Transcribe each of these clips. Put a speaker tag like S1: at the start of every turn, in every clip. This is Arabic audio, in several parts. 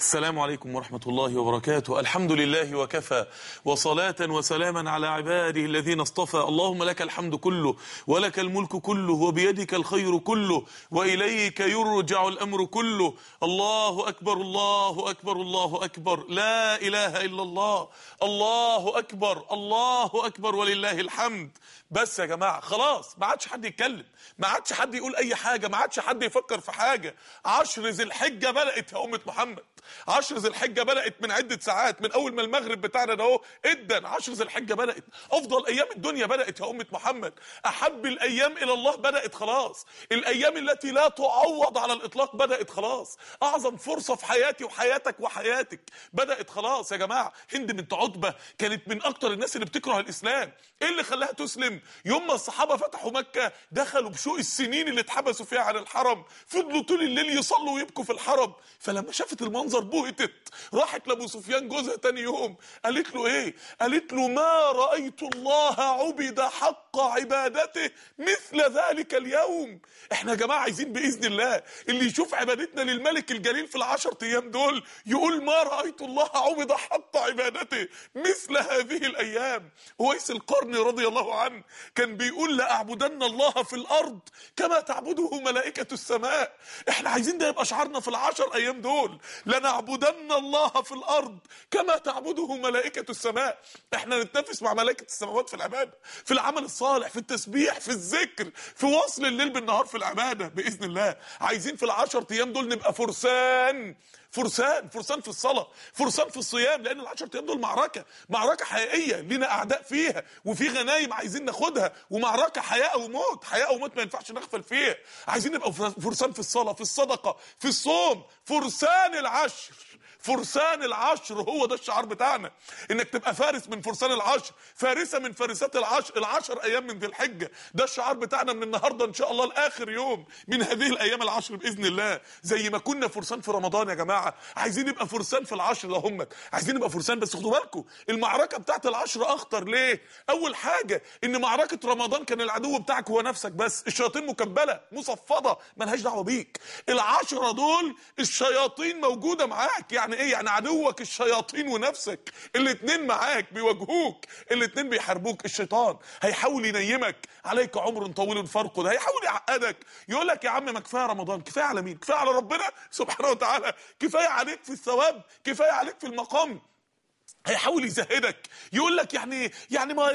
S1: السلام عليكم ورحمة الله وبركاته الحمد لله وكفى وصلاة وسلاما على عباده الذين اصطفى اللهم لك الحمد كله ولك الملك كله وبيدك الخير كله وإليك يرجع الأمر كله الله أكبر الله أكبر الله أكبر لا إله إلا الله الله أكبر الله أكبر ولله الحمد بس يا جماعة خلاص ما عادش حد يتكلم ما عادش حد يقول أي حاجة ما عادش حد يفكر في حاجة عشر ذي الحجة بلقت يا أمة محمد 10 ذي الحجه بدات من عده ساعات من اول ما المغرب بتاعنا ده اهو ادن 10 ذي الحجه بدات افضل ايام الدنيا بدات يا امه محمد احب الايام الى الله بدات خلاص الايام التي لا تعوض على الاطلاق بدات خلاص اعظم فرصه في حياتي وحياتك وحياتك بدات خلاص يا جماعه هند بنت عتبه كانت من اكتر الناس اللي بتكره الاسلام ايه اللي خلاها تسلم يوم ما الصحابه فتحوا مكه دخلوا بشوق السنين اللي اتحبسوا فيها عن الحرم فضلوا طول الليل يصلوا ويبكوا في الحرم فلما شافت المنظر النظر بهتت راحت لابو سفيان جوزها تاني يوم قالت له ايه قالت له ما رايت الله عبد حق عبادته مثل ذلك اليوم احنا يا جماعه عايزين باذن الله اللي يشوف عبادتنا للملك الجليل في العشر ايام دول يقول ما رايت الله عبد حق عبادته مثل هذه الايام اويس القرن رضي الله عنه كان بيقول لاعبدن الله في الارض كما تعبده ملائكه السماء احنا عايزين ده يبقى شعارنا في العشر ايام دول لنا لنعبدن الله في الارض كما تعبده ملائكه السماء احنا نتنافس مع ملائكه السماوات في العباده في العمل الصالح في التسبيح في الذكر في وصل الليل بالنهار في العباده باذن الله عايزين في العشر ايام دول نبقى فرسان فرسان فرسان في الصلاة فرسان في الصيام لأن العشر أيام دول معركة معركة حقيقية لنا أعداء فيها وفي غنايم عايزين ناخدها ومعركة حياة أو موت حياة أو موت ما ينفعش نغفل فيها عايزين نبقى فرسان في الصلاة في الصدقة في الصوم فرسان العشر فرسان العشر هو ده الشعار بتاعنا انك تبقى فارس من فرسان العشر فارسه من فارسات العشر العشر ايام من ذي الحجه ده الشعار بتاعنا من النهارده ان شاء الله لاخر يوم من هذه الايام العشر باذن الله زي ما كنا فرسان في رمضان يا جماعه جماعه عايزين نبقى فرسان في العشر اللهم عايزين نبقى فرسان بس خدوا بالكم المعركه بتاعت العشر اخطر ليه اول حاجه ان معركه رمضان كان العدو بتاعك هو نفسك بس الشياطين مكبله مصفده ملهاش دعوه بيك العشره دول الشياطين موجوده معاك يعني ايه يعني عدوك الشياطين ونفسك الاثنين معاك بيواجهوك الاثنين بيحاربوك الشيطان هيحاول ينيمك عليك عمر طويل فرقد هيحاول يعقدك يقول لك يا عم ما كفايه رمضان كفايه على مين كفايه على ربنا سبحانه وتعالى كفاية كفايه عليك في الثواب كفايه عليك في المقام هيحاول يزهدك يقول لك يعني يعني ما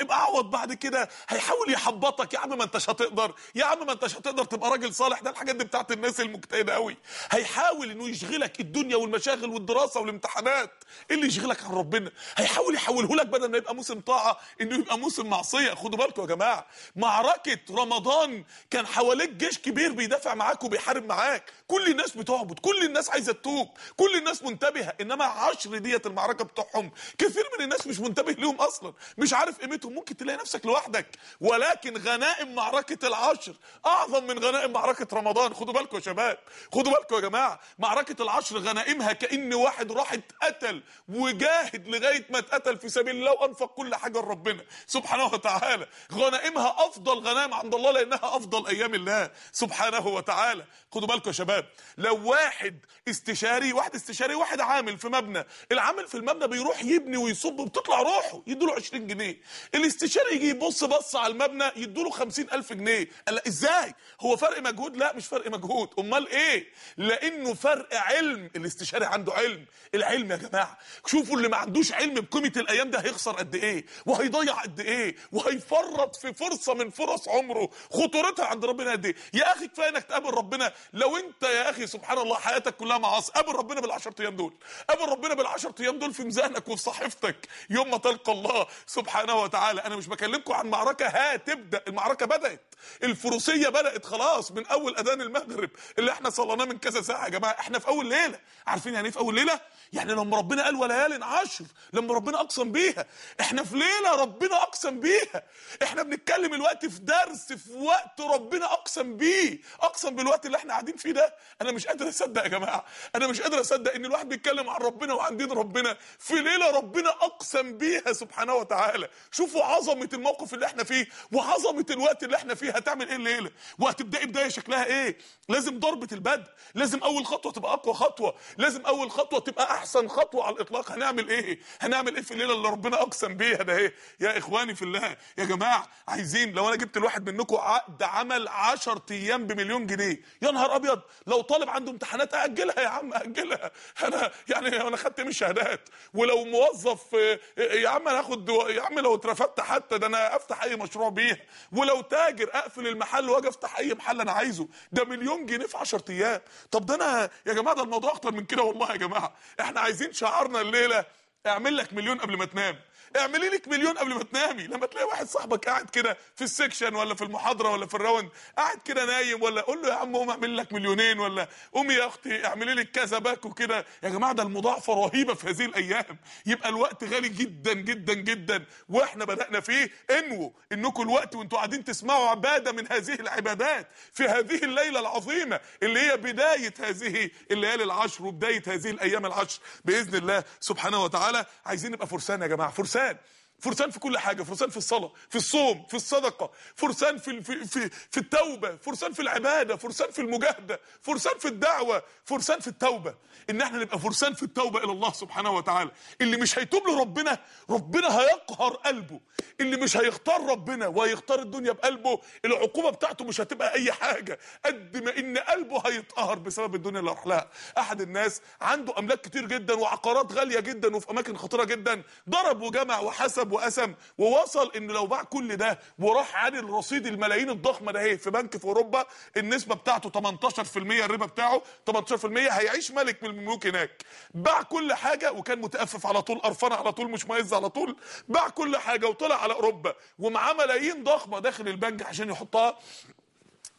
S1: ابقى اعوض بعد كده هيحاول يحبطك يا عم ما انتش هتقدر يا عم ما انتش هتقدر تبقى راجل صالح ده الحاجات دي بتاعت الناس المجتهده قوي هيحاول انه يشغلك الدنيا والمشاغل والدراسه والامتحانات ايه اللي يشغلك عن ربنا هيحاول يحوله لك بدل ما يبقى موسم طاعه انه يبقى موسم معصيه خدوا بالكم يا جماعه معركه رمضان كان حواليك جيش كبير بيدافع معاك وبيحارب معاك كل الناس بتعبد كل الناس عايزه تتوب كل الناس منتبهه انما عشر ديت المعركه بتوعهم كثير من الناس مش منتبه ليهم اصلا مش عارف قيمتهم ممكن تلاقي نفسك لوحدك ولكن غنائم معركه العشر اعظم من غنائم معركه رمضان خدوا بالكم يا شباب خدوا بالكم يا جماعه معركه العشر غنائمها كان واحد راح اتقتل وجاهد لغايه ما اتقتل في سبيل الله وانفق كل حاجه لربنا سبحانه وتعالى غنائمها افضل غنائم عند الله لانها افضل ايام الله سبحانه وتعالى خدوا بالكم يا شباب لو واحد استشاري واحد استشاري واحد عامل في مبنى العامل في المبنى بيروح يبني ويصب بتطلع روحه يدوا له 20 جنيه الاستشاري يجي يبص بص على المبنى يدوا له 50000 جنيه قال ازاي هو فرق مجهود لا مش فرق مجهود امال ايه لانه فرق علم الاستشاري عنده علم العلم يا جماعه شوفوا اللي ما عندوش علم بقيمه الايام ده هيخسر قد ايه وهيضيع قد ايه وهيفرط في فرصه من فرص عمره خطورتها عند ربنا قد ايه يا اخي كفايه انك تقابل ربنا لو انت يا اخي سبحان الله حياتك كلها معاصي قابل ربنا بال10 ايام دول قابل ربنا بال10 ايام دول في ذهنك وفي صحيفتك يوم ما تلقى الله سبحانه وتعالى انا مش بكلمكم عن معركه هتبدا المعركه بدات الفروسيه بدات خلاص من اول اذان المغرب اللي احنا صليناه من كذا ساعه يا جماعه احنا في اول ليله عارفين يعني ايه في اول ليله يعني لما ربنا قال وليال عشر لما ربنا اقسم بيها احنا في ليله ربنا اقسم بيها احنا بنتكلم الوقت في درس في وقت ربنا اقسم بيه اقسم بالوقت اللي احنا قاعدين فيه ده انا مش قادر اصدق يا جماعه انا مش قادر اصدق ان الواحد بيتكلم عن ربنا وعن دين ربنا في ليلة ربنا أقسم بيها سبحانه وتعالى شوفوا عظمة الموقف اللي احنا فيه وعظمة الوقت اللي احنا فيه هتعمل ايه الليلة وهتبدأي بداية شكلها ايه لازم ضربة البدء لازم أول خطوة تبقى أقوى خطوة لازم أول خطوة تبقى أحسن خطوة على الإطلاق هنعمل ايه هنعمل ايه في الليلة اللي ربنا أقسم بيها ده ايه يا إخواني في الله يا جماعة عايزين لو أنا جبت الواحد منكم عقد عمل 10 أيام بمليون جنيه يا نهار أبيض لو طالب عنده امتحانات أأجلها يا عم أأجلها أنا يعني أنا خدت من الشهادات ولو موظف آه، آه، يا عم انا اخد يا عم لو اترفدت حتى ده انا افتح اي مشروع بيها ولو تاجر اقفل المحل واجي افتح اي محل انا عايزه ده مليون جنيه في 10 ايام طب ده انا يا جماعه ده الموضوع اكتر من كده والله يا جماعه احنا عايزين شعارنا الليله اعمل لك مليون قبل ما تنام اعملي لك مليون قبل ما تنامي لما تلاقي واحد صاحبك قاعد كده في السكشن ولا في المحاضره ولا في الراوند قاعد كده نايم ولا قول له يا عم قوم اعمل لك مليونين ولا قومي يا اختي اعملي لك كذا باكو كده يا جماعه ده المضاعفه رهيبه في هذه الايام يبقى الوقت غالي جدا جدا جدا واحنا بدانا فيه انووا انكم الوقت وانتوا قاعدين تسمعوا عباده من هذه العبادات في هذه الليله العظيمه اللي هي بدايه هذه الليالي العشر وبدايه هذه الايام العشر باذن الله سبحانه وتعالى عايزين نبقى فرسان يا جماعه فرسان said فرسان في كل حاجه فرسان في الصلاه في الصوم في الصدقه فرسان في في في, في التوبه فرسان في العباده فرسان في المجاهده فرسان في الدعوه فرسان في التوبه ان احنا نبقى فرسان في التوبه الى الله سبحانه وتعالى اللي مش هيتوب لربنا ربنا هيقهر قلبه اللي مش هيختار ربنا وهيختار الدنيا بقلبه العقوبه بتاعته مش هتبقى اي حاجه قد ما ان قلبه هيتقهر بسبب الدنيا اللي لها، احد الناس عنده املاك كتير جدا وعقارات غاليه جدا وفي اماكن خطيره جدا ضرب وجمع وحسب وحسب وقسم ووصل ان لو باع كل ده وراح عن الرصيد الملايين الضخمه ده هي في بنك في اوروبا النسبه بتاعته 18% الربا بتاعه 18% هيعيش ملك من الملوك هناك باع كل حاجه وكان متأفف على طول قرفان على طول مش مايز على طول باع كل حاجه وطلع على اوروبا ومعاه ملايين ضخمه داخل البنك عشان يحطها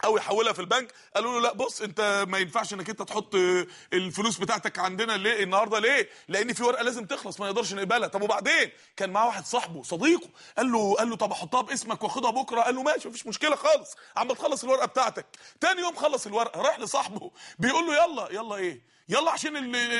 S1: او يحولها في البنك قالوا له لا بص انت ما ينفعش انك انت تحط الفلوس بتاعتك عندنا ليه النهارده ليه لان في ورقه لازم تخلص ما نقدرش نقبلها طب وبعدين كان معاه واحد صاحبه صديقه قال له قال له طب احطها باسمك واخدها بكره قال له ماشي مفيش مشكله خالص عم تخلص الورقه بتاعتك تاني يوم خلص الورقه راح لصاحبه بيقول له يلا يلا ايه يلا عشان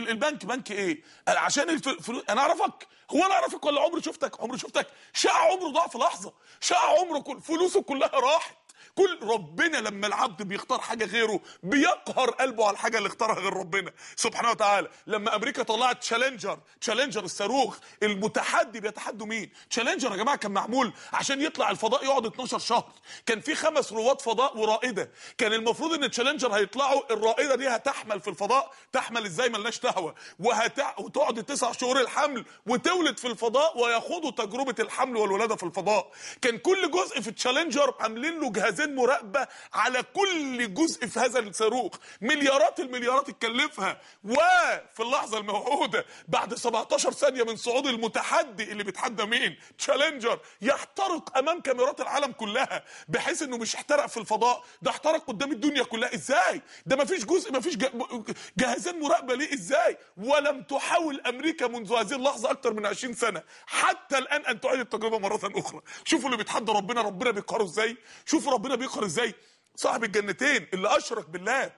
S1: البنك بنك ايه عشان الفلوس انا اعرفك هو انا اعرفك ولا عمري شفتك عمري شفتك شقى عمره ضاع في لحظه شقى عمره كل فلوسه كلها راحت كل ربنا لما العبد بيختار حاجه غيره بيقهر قلبه على الحاجه اللي اختارها غير ربنا سبحانه وتعالى لما امريكا طلعت تشالنجر تشالنجر الصاروخ المتحدي بيتحدوا مين تشالنجر يا جماعه كان معمول عشان يطلع الفضاء يقعد 12 شهر كان في خمس رواد فضاء ورائده كان المفروض ان تشالنجر هيطلعوا الرائده دي هتحمل في الفضاء تحمل ازاي ملناش تهوى وهت... وتقعد تسع شهور الحمل وتولد في الفضاء ويخوضوا تجربه الحمل والولاده في الفضاء كان كل جزء في تشالنجر عاملين له جهاز جهازين مراقبه على كل جزء في هذا الصاروخ مليارات المليارات اتكلفها وفي اللحظه الموعوده بعد 17 ثانيه من صعود المتحدي اللي بيتحدى مين تشالنجر يحترق امام كاميرات العالم كلها بحيث انه مش احترق في الفضاء ده احترق قدام الدنيا كلها ازاي ده مفيش جزء مفيش جهازين مراقبه ليه ازاي ولم تحاول امريكا منذ هذه اللحظه اكثر من 20 سنه حتى الان ان تعيد التجربه مره اخرى شوفوا اللي بيتحدى ربنا ربنا بيقهره ازاي شوفوا ربنا بيقهر ازاي صاحب الجنتين اللي اشرك بالله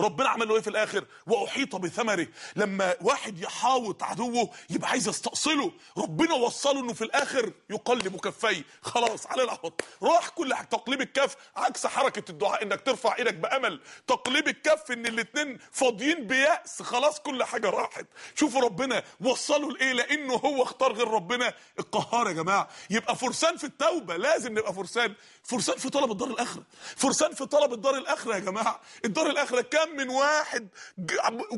S1: ربنا عمل له ايه في الاخر واحيط بثمره لما واحد يحاوط عدوه يبقى عايز يستأصله ربنا وصله انه في الاخر يقلب كفيه خلاص على الاحط راح كل حاجه تقليب الكف عكس حركه الدعاء انك ترفع ايدك بامل تقليب الكف ان الاثنين فاضيين بياس خلاص كل حاجه راحت شوفوا ربنا وصله لايه لانه هو اختار غير ربنا القهار يا جماعه يبقى فرسان في التوبه لازم نبقى فرسان فرسان في طلب الدار الاخره فرسان في طلب الدار الاخره يا جماعه الدار الاخره كم من واحد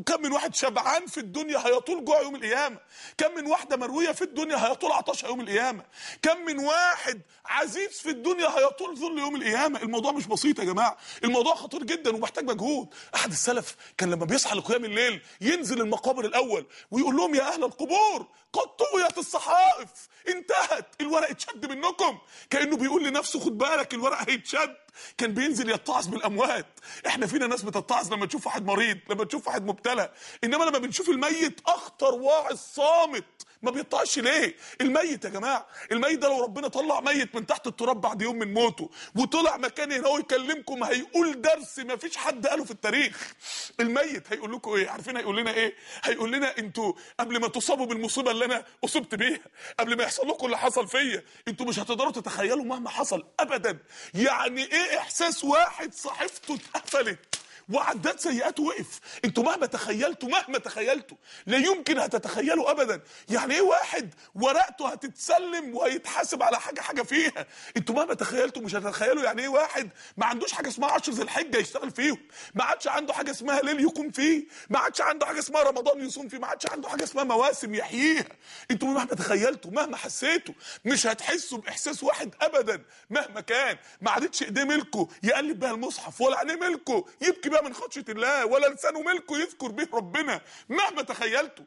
S1: كم من واحد شبعان في الدنيا هيطول جوع يوم القيامه كم من واحده مرويه في الدنيا هيطول عطشها يوم القيامه كم من واحد عزيز في الدنيا هيطول ظل يوم القيامه الموضوع مش بسيط يا جماعه الموضوع خطير جدا ومحتاج مجهود احد السلف كان لما بيصحى لقيام الليل ينزل المقابر الاول ويقول لهم يا اهل القبور قد طويت الصحائف انتهت الورق اتشد منكم كانه بيقول لنفسه خد بالك الورق هيتشد كان بينزل يتعظ بالاموات احنا فينا ناس بتتعظ لما تشوف واحد مريض لما تشوف واحد مبتلى انما لما بنشوف الميت اخطر واعظ صامت ما بيطعش ليه الميت يا جماعه الميت ده لو ربنا طلع ميت من تحت التراب بعد يوم من موته وطلع مكان هنا هو يكلمكم هيقول درس ما فيش حد قاله في التاريخ الميت هيقول لكم ايه عارفين هيقول لنا ايه هيقول لنا انتوا قبل ما تصابوا بالمصيبه اللي اللي انا اصبت بيها قبل ما يحصل لكم اللي حصل فيا انتوا مش هتقدروا تتخيلوا مهما حصل ابدا يعني ايه احساس واحد صحيفته اتقفلت وعداد سيئاته وقف انتوا مهما تخيلتوا مهما تخيلتوا لا يمكن هتتخيلوا ابدا يعني ايه واحد ورقته هتتسلم وهيتحاسب على حاجه حاجه فيها انتوا مهما تخيلتوا مش هتتخيلوا يعني ايه واحد ما عندوش حاجه اسمها عشر ذي الحجه يشتغل فيهم ما عادش عنده حاجه اسمها ليل يقوم فيه ما عادش عنده حاجه اسمها رمضان يصوم فيه ما عادش عنده حاجه اسمها مواسم يحييها انتوا مهما تخيلتوا مهما حسيتوا مش هتحسوا باحساس واحد ابدا مهما كان ما عادتش ايديه ملكه يقلب بها المصحف ولا عينيه ملكه يبكي بقى من خشيه الله ولا لسانه ملكه يذكر به ربنا مهما تخيلته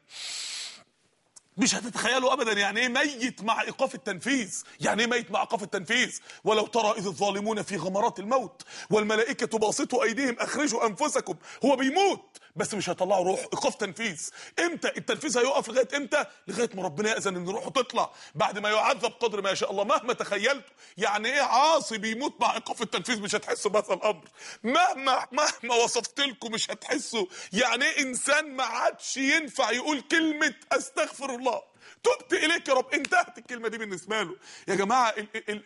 S1: مش هتتخيلوا ابدا يعني ايه ميت مع ايقاف التنفيذ يعني ايه ميت مع ايقاف التنفيذ ولو ترى اذ الظالمون في غمرات الموت والملائكه باسطوا ايديهم اخرجوا انفسكم هو بيموت بس مش هيطلعوا روح ايقاف تنفيذ امتى التنفيذ هيقف لغايه امتى لغايه ما ربنا ياذن ان روحه تطلع بعد ما يعذب قدر ما يشاء الله مهما تخيلته يعني ايه عاصي بيموت مع ايقاف التنفيذ مش هتحسوا بهذا الامر مهما مهما وصفت لكم مش هتحسوا يعني ايه انسان ما عادش ينفع يقول كلمه استغفر الله تبت اليك يا رب انتهت الكلمه دي بالنسبه له يا جماعه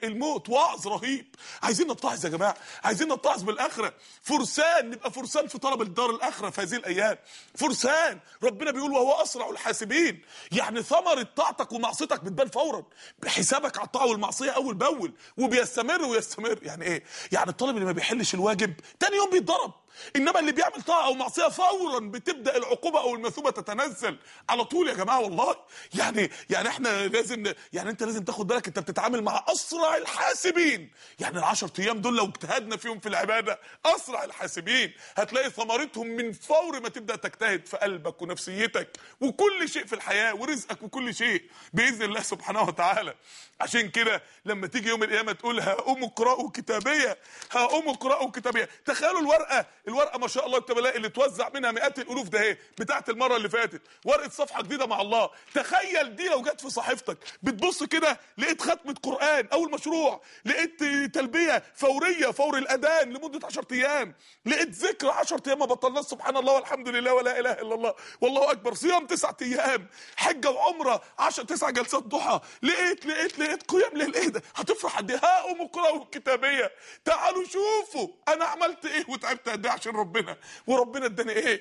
S1: الموت وعظ رهيب عايزين نتعظ يا جماعه عايزين نتعظ بالاخره فرسان نبقى فرسان في طلب الدار الاخره في هذه الايام فرسان ربنا بيقول وهو اسرع الحاسبين يعني ثمره طاعتك ومعصيتك بتبان فورا بحسابك على الطاعه والمعصيه اول باول وبيستمر ويستمر يعني ايه يعني الطالب اللي ما بيحلش الواجب تاني يوم بيتضرب انما اللي بيعمل طاعه او معصيه فورا بتبدا العقوبه او المثوبه تتنزل على طول يا جماعه والله يعني يعني يعني احنا لازم يعني انت لازم تاخد بالك انت بتتعامل مع اسرع الحاسبين يعني ال10 ايام دول لو اجتهدنا فيهم في العباده اسرع الحاسبين هتلاقي ثمرتهم من فور ما تبدا تجتهد في قلبك ونفسيتك وكل شيء في الحياه ورزقك وكل شيء باذن الله سبحانه وتعالى عشان كده لما تيجي يوم القيامه تقول ها ام اقراوا كتابيه ام اقراوا كتابيه تخيلوا الورقه الورقه ما شاء الله بلاقي اللي توزع منها مئات الالوف ده اهي بتاعه المره اللي فاتت ورقه صفحه جديده مع الله تخيل دي لو جت في صحيفتك بتبص كده لقيت ختمه قران اول مشروع لقيت تلبيه فوريه فور الاذان لمده 10 ايام لقيت ذكر 10 ايام ما بطلناش سبحان الله والحمد لله ولا اله الا الله والله اكبر صيام 9 ايام حجه وعمره 10 9 جلسات ضحى لقيت لقيت لقيت قيام ليل ايه ده هتفرح قد ايه هقوم اقراوا الكتابيه تعالوا شوفوا انا عملت ايه وتعبت قد ايه عشان ربنا وربنا اداني ايه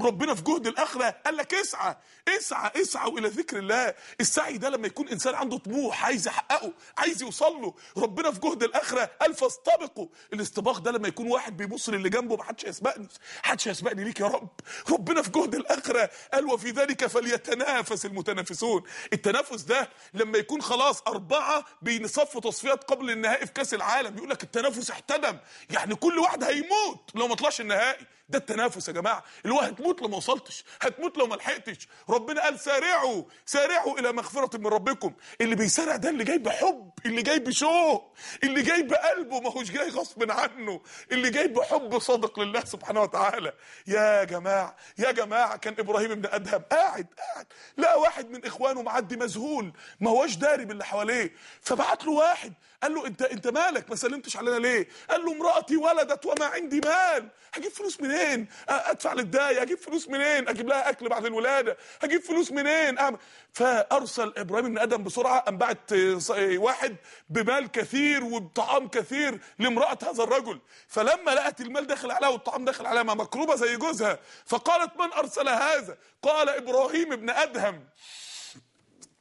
S1: ربنا في جهد الاخره قال لك اسعى اسعى اسعى الى ذكر الله السعي ده لما يكون انسان عنده طموح عايز يحققه عايز يوصل له ربنا في جهد الاخره قال فاستبقوا الاستباق ده لما يكون واحد بيبص للي جنبه ما حدش هيسبقني حدش هيسبقني ليك يا رب ربنا في جهد الاخره قال وفي ذلك فليتنافس المتنافسون التنافس ده لما يكون خلاص اربعه بينصفوا تصفيات قبل النهائي في كاس العالم يقول لك التنافس احتدم يعني كل واحد هيموت لو ما طلعش النهائي ده التنافس يا جماعه اللي هو هتموت لو ما وصلتش هتموت لو ما لحقتش ربنا قال سارعوا سارعوا الى مغفره من ربكم اللي بيسارع ده اللي جاي بحب اللي جاي بشوق اللي جاي بقلبه ما هوش جاي غصب عنه اللي جاي بحب صادق لله سبحانه وتعالى يا جماعه يا جماعه كان ابراهيم ابن ادهم قاعد قاعد لقى واحد من اخوانه معدي مذهول ما هواش داري باللي حواليه فبعت له واحد قال له انت انت مالك ما سلمتش علينا ليه قال له امراتي ولدت وما عندي مال هجيب فلوس منين منين ادفع للداية اجيب فلوس منين اجيب لها اكل بعد الولاده هجيب فلوس منين أعمل. فارسل ابراهيم بن ادم بسرعه ان بعت واحد بمال كثير وبطعام كثير لامراه هذا الرجل فلما لقت المال داخل عليها والطعام داخل عليها ما مكروبه زي جوزها فقالت من ارسل هذا قال ابراهيم بن ادهم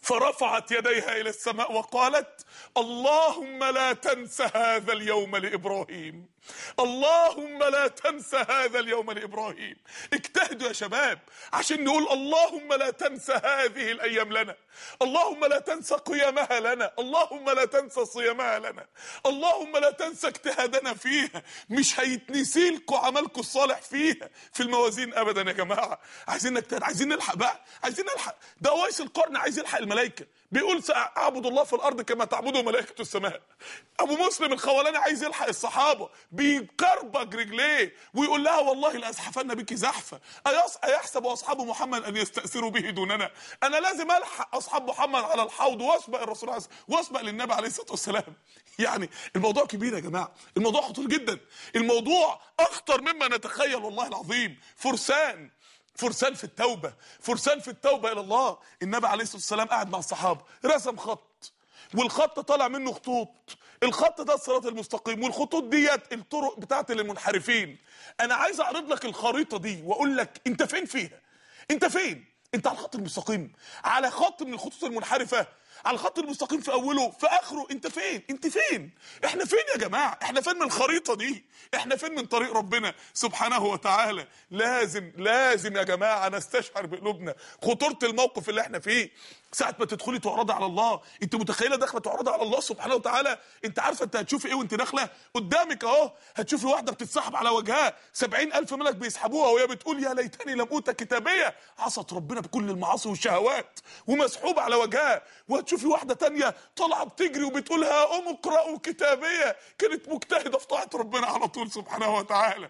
S1: فرفعت يديها الى السماء وقالت اللهم لا تنس هذا اليوم لابراهيم اللهم لا تنسى هذا اليوم لإبراهيم اجتهدوا يا شباب عشان نقول اللهم لا تنسى هذه الأيام لنا اللهم لا تنسى قيامها لنا اللهم لا تنسى صيامها لنا اللهم لا تنسى اجتهادنا فيها مش هيتنسي لكم عملكم الصالح فيها في الموازين أبدا يا جماعة عايزين نجتهد عايزين نلحق بقى عايزين نلحق ده وايس القرن عايز يلحق الملائكة بيقول ساعبد الله في الارض كما تعبده ملائكه السماء ابو مسلم الخولاني عايز يلحق الصحابه بيقربك رجليه ويقول لها والله لازحفن بك زحفه ايحسب اصحاب محمد ان يستاثروا به دوننا انا لازم الحق اصحاب محمد على الحوض واسبق الرسول عليه واسبق للنبي عليه الصلاه والسلام يعني الموضوع كبير يا جماعه الموضوع خطير جدا الموضوع اخطر مما نتخيل والله العظيم فرسان فرسان في التوبة فرسان في التوبة إلى الله النبي عليه الصلاة والسلام قاعد مع الصحابة رسم خط والخط طالع منه خطوط الخط ده الصراط المستقيم والخطوط ديت الطرق بتاعت المنحرفين انا عايز اعرض لك الخريطه دي واقول لك انت فين فيها انت فين انت على الخط المستقيم على خط من الخطوط المنحرفه على الخط المستقيم في اوله في اخره انت فين انت فين احنا فين يا جماعه احنا فين من الخريطه دي احنا فين من طريق ربنا سبحانه وتعالى لازم لازم يا جماعه نستشعر بقلوبنا خطوره الموقف اللي احنا فيه ساعه ما تدخلي تعرضي على الله انت متخيله داخله تعرضي على الله سبحانه وتعالى انت عارفه انت هتشوفي ايه وانت داخله قدامك اهو هتشوفي واحده بتتسحب على وجهها 70000 ملك بيسحبوها وهي بتقول يا ليتني لم اوت كتابيه عصت ربنا بكل المعاصي والشهوات ومسحوبه على وجهها تشوفي واحده تانية طالعه بتجري وبتقول ها أم اقرأوا كتابيه كانت مجتهده في طاعه ربنا على طول سبحانه وتعالى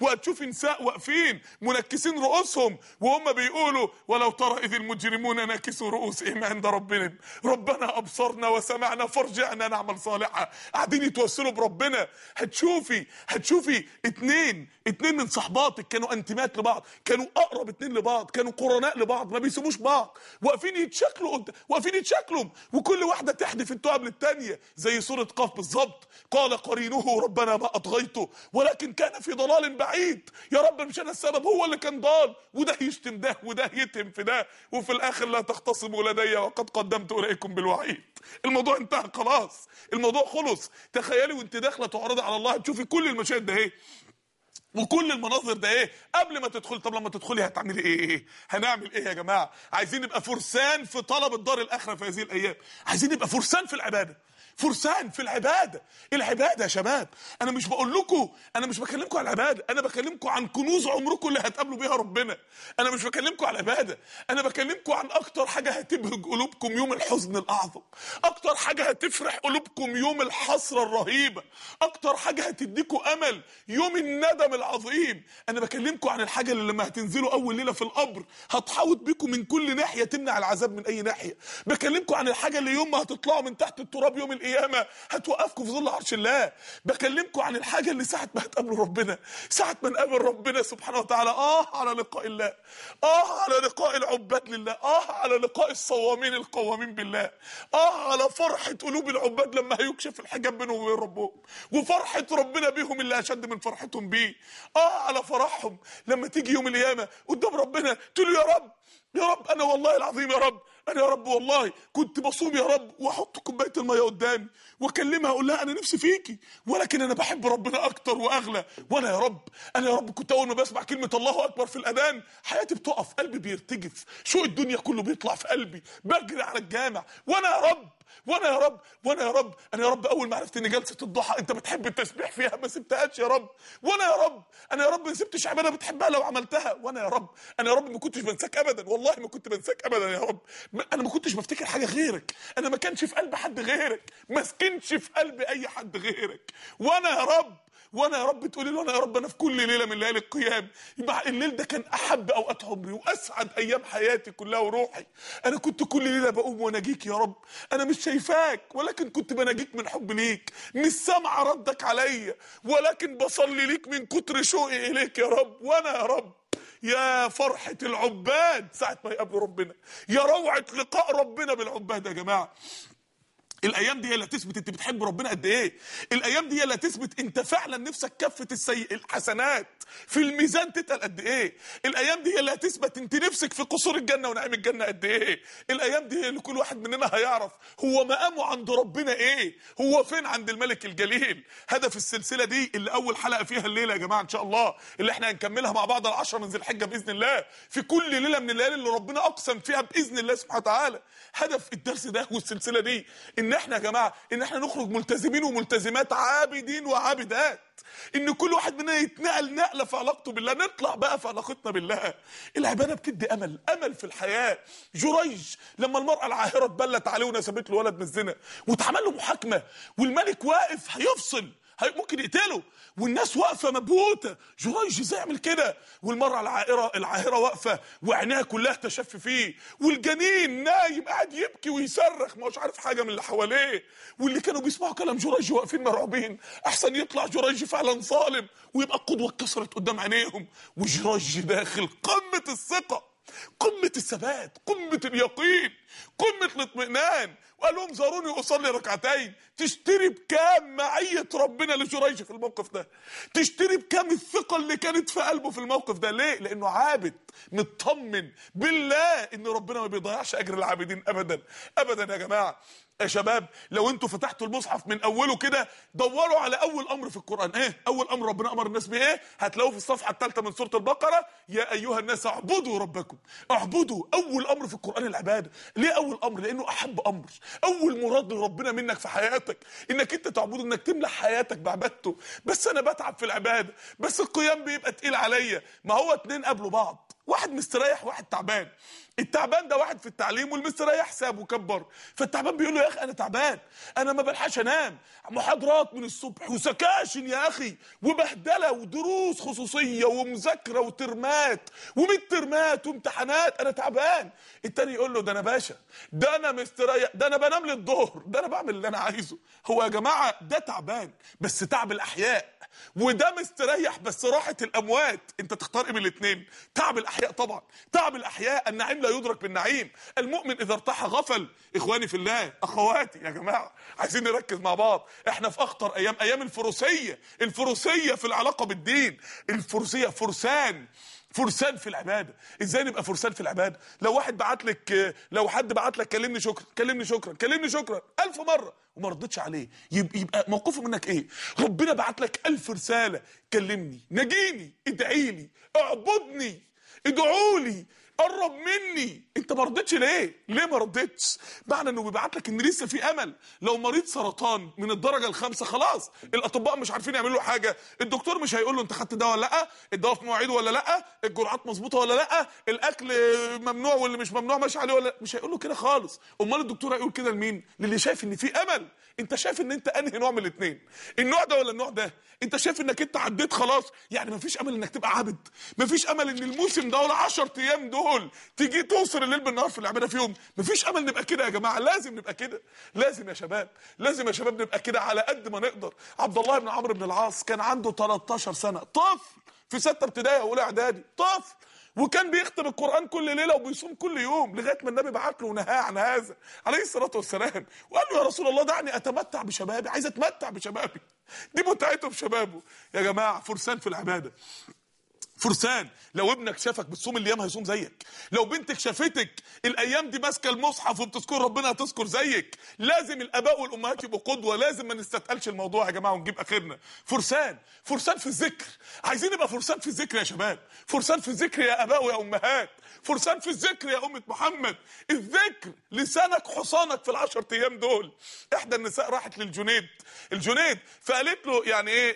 S1: وهتشوفي نساء واقفين منكسين رؤوسهم وهم بيقولوا ولو ترى اذ المجرمون ناكسوا رؤوسهم عند ربنا ربنا ابصرنا وسمعنا فارجعنا نعمل صالحه قاعدين يتوسلوا بربنا هتشوفي هتشوفي اتنين اتنين من صحباتك كانوا انتمات لبعض كانوا اقرب اتنين لبعض كانوا قرناء لبعض ما بيسيبوش بعض واقفين يتشكلوا واقفين يتشكلوا تطلب وكل واحدة تحدف التعب للتانية زي سورة قاف بالظبط قال قرينه ربنا ما أطغيته ولكن كان في ضلال بعيد يا رب مش أنا السبب هو اللي كان ضال وده يشتم ده وده يتهم في ده وفي الآخر لا تختصموا لدي وقد قدمت إليكم بالوعيد الموضوع انتهى خلاص الموضوع خلص تخيلي وانت داخلة تعرضي على الله تشوفي كل المشاهد ده ايه وكل المناظر ده ايه قبل ما تدخل طب لما تدخلي هتعملي ايه؟, ايه هنعمل ايه يا جماعه عايزين نبقى فرسان في طلب الدار الاخره في هذه الايام عايزين نبقى فرسان في العباده فرسان في العباده العباده يا شباب انا مش بقول لكم انا مش بكلمكم على العباده انا بكلمكم عن كنوز عمركم اللي هتقابلوا بيها ربنا انا مش بكلمكم على العباده انا بكلمكم عن اكتر حاجه هتبهج قلوبكم يوم الحزن الاعظم اكتر حاجه هتفرح قلوبكم يوم الحسره الرهيبه اكتر حاجه هتديكم امل يوم الندم العظيم انا بكلمكم عن الحاجه اللي لما هتنزلوا اول ليله في القبر هتحاوط بيكم من كل ناحيه تمنع العذاب من اي ناحيه بكلمكم عن الحاجه اللي يوم ما هتطلعوا من تحت التراب يوم القيامه هتوقفكم في ظل عرش الله بكلمكم عن الحاجه اللي ساعه ما هتقابلوا ربنا ساعه ما نقابل ربنا سبحانه وتعالى اه على لقاء الله اه على لقاء العباد لله اه على لقاء الصوامين القوامين بالله اه على فرحه قلوب العباد لما هيكشف الحجاب بينهم وبين ربهم وفرحه ربنا بيهم اللي اشد من فرحتهم بيه اه على فرحهم لما تيجي يوم القيامه قدام ربنا تقول يا رب يا رب انا والله العظيم يا رب انا يا رب والله كنت بصوم يا رب واحط كوبايه الميه قدامي واكلمها اقول لها انا نفسي فيكي ولكن انا بحب ربنا اكتر واغلى وانا يا رب انا يا رب كنت اول ما بسمع كلمه الله اكبر في الاذان حياتي بتقف قلبي بيرتجف شوق الدنيا كله بيطلع في قلبي بجري على الجامع وانا يا رب وانا يا رب وانا يا رب انا يا رب اول ما عرفت ان جلسه الضحى انت بتحب التسبيح فيها ما سبتهاش يا رب وانا يا رب انا يا رب ما سبتش عباده بتحبها لو عملتها وانا يا رب انا يا رب ما كنتش بنساك ابدا والله ما كنت بنساك ابدا يا رب انا ما كنتش بفتكر حاجه غيرك انا ما كانش في قلب حد غيرك ما سكنش في قلب اي حد غيرك وانا يا رب وانا يا رب تقولي له انا يا رب انا في كل ليله من ليالي القيام يبقى الليل ده كان احب اوقات عمري واسعد ايام حياتي كلها وروحي انا كنت كل ليله بقوم واناجيك يا رب انا مش شايفاك ولكن كنت بناجيك من حب ليك مش سامعه ردك عليا ولكن بصلي ليك من كتر شوقي اليك يا رب وانا يا رب يا فرحة العباد ساعة ما يقابلوا ربنا يا روعة لقاء ربنا بالعباد يا جماعة الايام دي هي اللي هتثبت انت بتحب ربنا قد ايه الايام دي هي اللي هتثبت انت فعلا نفسك كفه السيء الحسنات في الميزان تتقل قد ايه الايام دي هي اللي هتثبت انت نفسك في قصور الجنه ونعيم الجنه قد ايه الايام دي هي اللي كل واحد مننا هيعرف هو مقامه عند ربنا ايه هو فين عند الملك الجليل هدف السلسله دي اللي اول حلقه فيها الليله يا جماعه ان شاء الله اللي احنا هنكملها مع بعض ال10 من ذي الحجه باذن الله في كل ليله من الليالي اللي ربنا اقسم فيها باذن الله سبحانه وتعالى هدف الدرس ده والسلسله دي ان احنا يا جماعه ان احنا نخرج ملتزمين وملتزمات عابدين وعابدات ان كل واحد مننا يتنقل نقله في علاقته بالله نطلع بقى في علاقتنا بالله العباده بتدي امل امل في الحياه جريج لما المراه العاهره اتبلت عليه ونسبت له ولد من الزنا واتعمل له محاكمه والملك واقف هيفصل ممكن يقتله والناس واقفه مبهوته جورج ازاي يعمل كده والمراه العائره العاهره واقفه وعينيها كلها تشف فيه والجنين نايم قاعد يبكي ويصرخ ما هوش عارف حاجه من اللي حواليه واللي كانوا بيسمعوا كلام جورج واقفين مرعوبين احسن يطلع جورج فعلا ظالم ويبقى القدوه اتكسرت قدام عينيهم وجورج داخل قمه الثقه قمة الثبات قمة اليقين قمة الاطمئنان قال لهم زاروني اصلي ركعتين تشتري بكام معيه ربنا لجريج في الموقف ده تشتري بكام الثقه اللي كانت في قلبه في الموقف ده ليه لانه عابد مطمن بالله ان ربنا ما بيضيعش اجر العابدين ابدا ابدا يا جماعه يا شباب لو انتوا فتحتوا المصحف من اوله كده دوروا على اول امر في القران ايه اول امر ربنا امر الناس بايه هتلاقوه في الصفحه الثالثه من سوره البقره يا ايها الناس اعبدوا ربكم اعبدوا اول امر في القران العباده ليه اول امر لانه احب امر اول مراد لربنا منك في حياتك انك انت تعبده انك تملى حياتك بعبادته بس انا بتعب في العباده بس القيام بيبقى تقيل عليا ما هو اتنين قبلوا بعض واحد مستريح واحد تعبان التعبان ده واحد في التعليم والمستريح سابه وكبر فالتعبان بيقول له يا اخي انا تعبان انا ما بلحقش انام محاضرات من الصبح وسكاشن يا اخي وبهدله ودروس خصوصيه ومذاكره وترمات ترمات وامتحانات انا تعبان التاني يقول له ده انا باشا ده انا مستريح ده انا بنام للظهر ده انا بعمل اللي انا عايزه هو يا جماعه ده تعبان بس تعب الاحياء وده مستريح بس راحه الاموات انت تختار ايه من الاثنين تعب الاحياء الاحياء طبعا تعب الاحياء النعيم لا يدرك بالنعيم المؤمن اذا ارتاح غفل اخواني في الله اخواتي يا جماعه عايزين نركز مع بعض احنا في اخطر ايام ايام الفروسيه الفروسيه في العلاقه بالدين الفروسيه فرسان فرسان في العباده ازاي نبقى فرسان في العباده لو واحد بعت لك لو حد بعت لك كلمني شكرا كلمني شكرا كلمني شكرا الف مره وما ردتش عليه يبقى موقفه منك ايه ربنا بعت لك الف رساله كلمني ناجيني ادعي لي اعبدني ادعوا لي قرب مني انت ما رضيتش ليه ليه ما رضيتش معنى انه بيبعت لك ان لسه في امل لو مريض سرطان من الدرجه الخامسه خلاص الاطباء مش عارفين يعملوا له حاجه الدكتور مش هيقول له انت خدت دواء ولا لا الدواء في مواعيده ولا لا الجرعات مظبوطه ولا لا الاكل ممنوع واللي مش ممنوع ماشي عليه ولا مش هيقول له كده خالص امال الدكتور هيقول كده لمين للي شايف ان في امل انت شايف ان انت انهي نوع من الاثنين النوع ده ولا النوع ده انت شايف انك انت عديت خلاص يعني مفيش امل انك تبقى عبد مفيش امل ان الموسم ده ولا 10 ايام دول تيجي توصل الليل بالنهار في العباده فيهم مفيش امل نبقى كده يا جماعه لازم نبقى كده لازم يا شباب لازم يا شباب نبقى كده على قد ما نقدر عبد الله بن عمرو بن العاص كان عنده 13 سنه طفل في سته ابتدائي واولى اعدادي طفل وكان بيختم القرآن كل ليلة وبيصوم كل يوم لغاية ما النبي بعت له ونهاه عن هذا عليه الصلاة والسلام وقال له يا رسول الله دعني أتمتع بشبابي عايز أتمتع بشبابي دي متعته بشبابه يا جماعة فرسان في العبادة فرسان لو ابنك شافك بتصوم الايام هيصوم زيك لو بنتك شافتك الايام دي ماسكه المصحف وبتذكر ربنا هتذكر زيك لازم الاباء والامهات يبقوا قدوه لازم ما نستثقلش الموضوع يا جماعه ونجيب اخرنا فرسان فرسان في الذكر عايزين نبقى فرسان في الذكر يا شباب فرسان في الذكر يا اباء ويا امهات فرسان في الذكر يا امه محمد الذكر لسانك حصانك في العشر ايام دول احدى النساء راحت للجنيد الجنيد فقالت له يعني ايه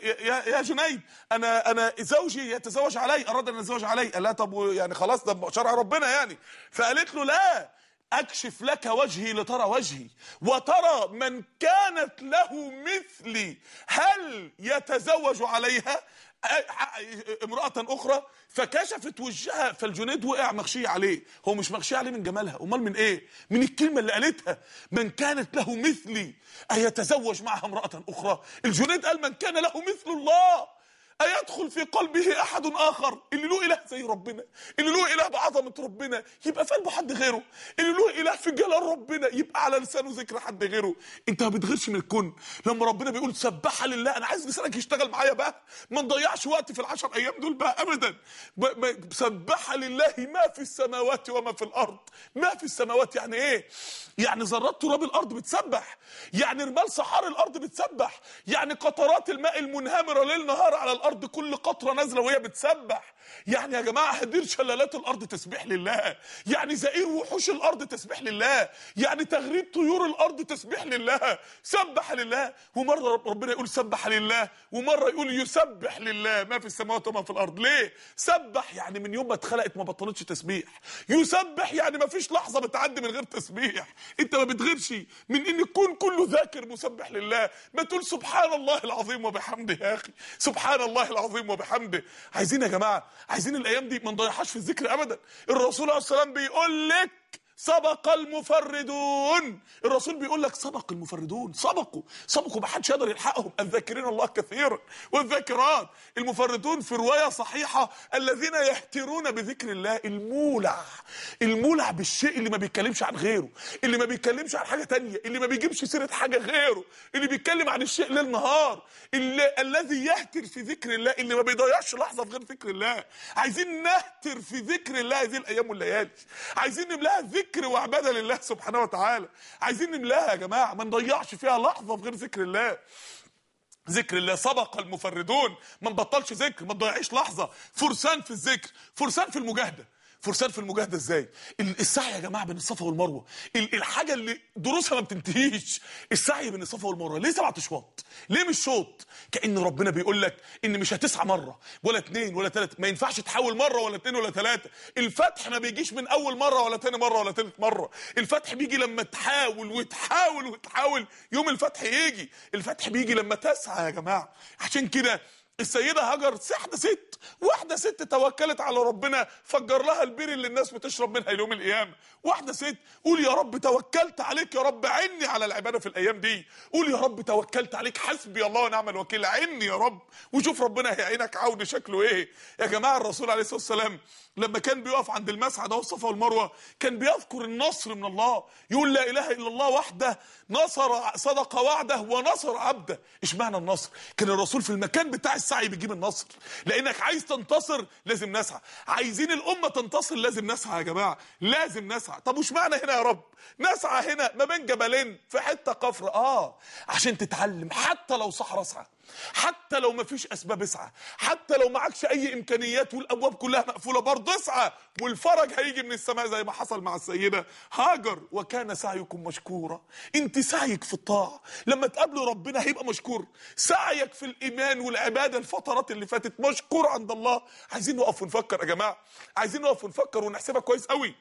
S1: يا جنيد انا انا زوجي يتزوج علي اراد ان يتزوج علي قال لها طب يعني خلاص ده شرع ربنا يعني فقالت له لا اكشف لك وجهي لترى وجهي وترى من كانت له مثلي هل يتزوج عليها امرأة أخرى فكشفت وجهها فالجنيد وقع مغشي عليه هو مش مغشي عليه من جمالها أمال من إيه من الكلمة اللي قالتها من كانت له مثلي أيتزوج معها امرأة أخرى الجنيد قال من كان له مثل الله أيدخل في قلبه أحد آخر اللي له إله زي ربنا اللي له إله بعظمة ربنا يبقى في قلبه حد غيره اللي له إله في جلال ربنا يبقى على لسانه ذكر حد غيره أنت ما بتغيرش من الكون لما ربنا بيقول سبح لله أنا عايز لسانك يشتغل معايا بقى ما نضيعش وقت في العشر أيام دول بقى أبدا سبح لله ما في السماوات وما في الأرض ما في السماوات يعني إيه يعني ذرات تراب الأرض بتسبح يعني رمال صحار الأرض بتسبح يعني قطرات الماء المنهمرة ليل نهار على الأرض الارض كل قطره نازله وهي بتسبح يعني يا جماعه هدير شلالات الارض تسبيح لله يعني زئير وحوش الارض تسبيح لله يعني تغريد طيور الارض تسبيح لله سبح لله ومره ربنا يقول سبح لله ومره يقول يسبح لله ما في السماوات وما في الارض ليه سبح يعني من يوم ما اتخلقت ما بطلتش تسبيح يسبح يعني ما فيش لحظه بتعدي من غير تسبيح انت ما بتغيرش من ان الكون كله ذاكر مسبح لله ما تقول سبحان الله العظيم وبحمده يا اخي سبحان الله والله العظيم وبحمده عايزين يا جماعه عايزين الايام دي ما نضيعهاش في الذكر ابدا الرسول عليه الصلاه والسلام بيقول لك سبق المفردون الرسول بيقول لك سبق المفردون سبقوا سبقوا محدش يقدر يلحقهم الذاكرين الله كثيرا والذاكرات المفردون في روايه صحيحه الذين يهترون بذكر الله المولع المولع بالشيء اللي ما بيتكلمش عن غيره اللي ما بيتكلمش عن حاجه تانية اللي ما بيجيبش سيره حاجه غيره اللي بيتكلم عن الشيء ليل نهار اللي الذي يهتر في ذكر الله اللي ما بيضيعش لحظه في غير ذكر الله عايزين نهتر في ذكر الله هذه الايام والليالي عايزين نملاها ذكر ذكر وعبادة لله سبحانه وتعالى عايزين نملاها يا جماعة ما نضيعش فيها لحظة في غير ذكر الله ذكر الله سبق المفردون ما نبطلش ذكر ما نضيعش لحظة فرسان في الذكر فرسان في المجاهدة فرسان في المجاهده ازاي السعي يا جماعه بين الصفا والمروه الحاجه اللي دروسها ما بتنتهيش السعي بين الصفا والمروه ليه سبعة اشواط ليه مش شوط كان ربنا بيقول لك ان مش هتسعى مره ولا اتنين ولا تلاته ما ينفعش تحاول مره ولا اتنين ولا تلاته الفتح ما بيجيش من اول مره ولا تاني مره ولا تالت مره الفتح بيجي لما تحاول وتحاول وتحاول يوم الفتح يجي الفتح بيجي لما تسعى يا جماعه عشان كده السيده هاجر واحده ست واحده ست توكلت على ربنا فجر لها البير اللي الناس بتشرب منها يوم القيامه واحده ست قول يا رب توكلت عليك يا رب عني على العباده في الايام دي قول يا رب توكلت عليك حسبي الله ونعم الوكيل عني يا رب وشوف ربنا هيعينك عود شكله ايه يا جماعه الرسول عليه الصلاه والسلام لما كان بيقف عند المسعى ده والصفا والمروه كان بيذكر النصر من الله يقول لا اله الا الله وحده نصر صدق وعده ونصر عبده اشمعنى النصر كان الرسول في المكان بتاع السعي بيجيب النصر لانك عايز تنتصر لازم نسعى عايزين الامه تنتصر لازم نسعى يا جماعه لازم نسعى طب وش معنى هنا يا رب نسعى هنا ما بين جبلين في حته قفر اه عشان تتعلم حتى لو صحراء اسعى حتى لو ما فيش اسباب اسعى حتى لو معكش اي امكانيات والابواب كلها مقفوله برضه اسعى والفرج هيجي من السماء زي ما حصل مع السيده هاجر وكان سعيكم مشكورا انت سعيك في الطاعه لما تقابلوا ربنا هيبقى مشكور سعيك في الايمان والعباده الفترات اللي فاتت مشكور عند الله عايزين نقف ونفكر يا جماعه عايزين نقف ونفكر ونحسبها كويس قوي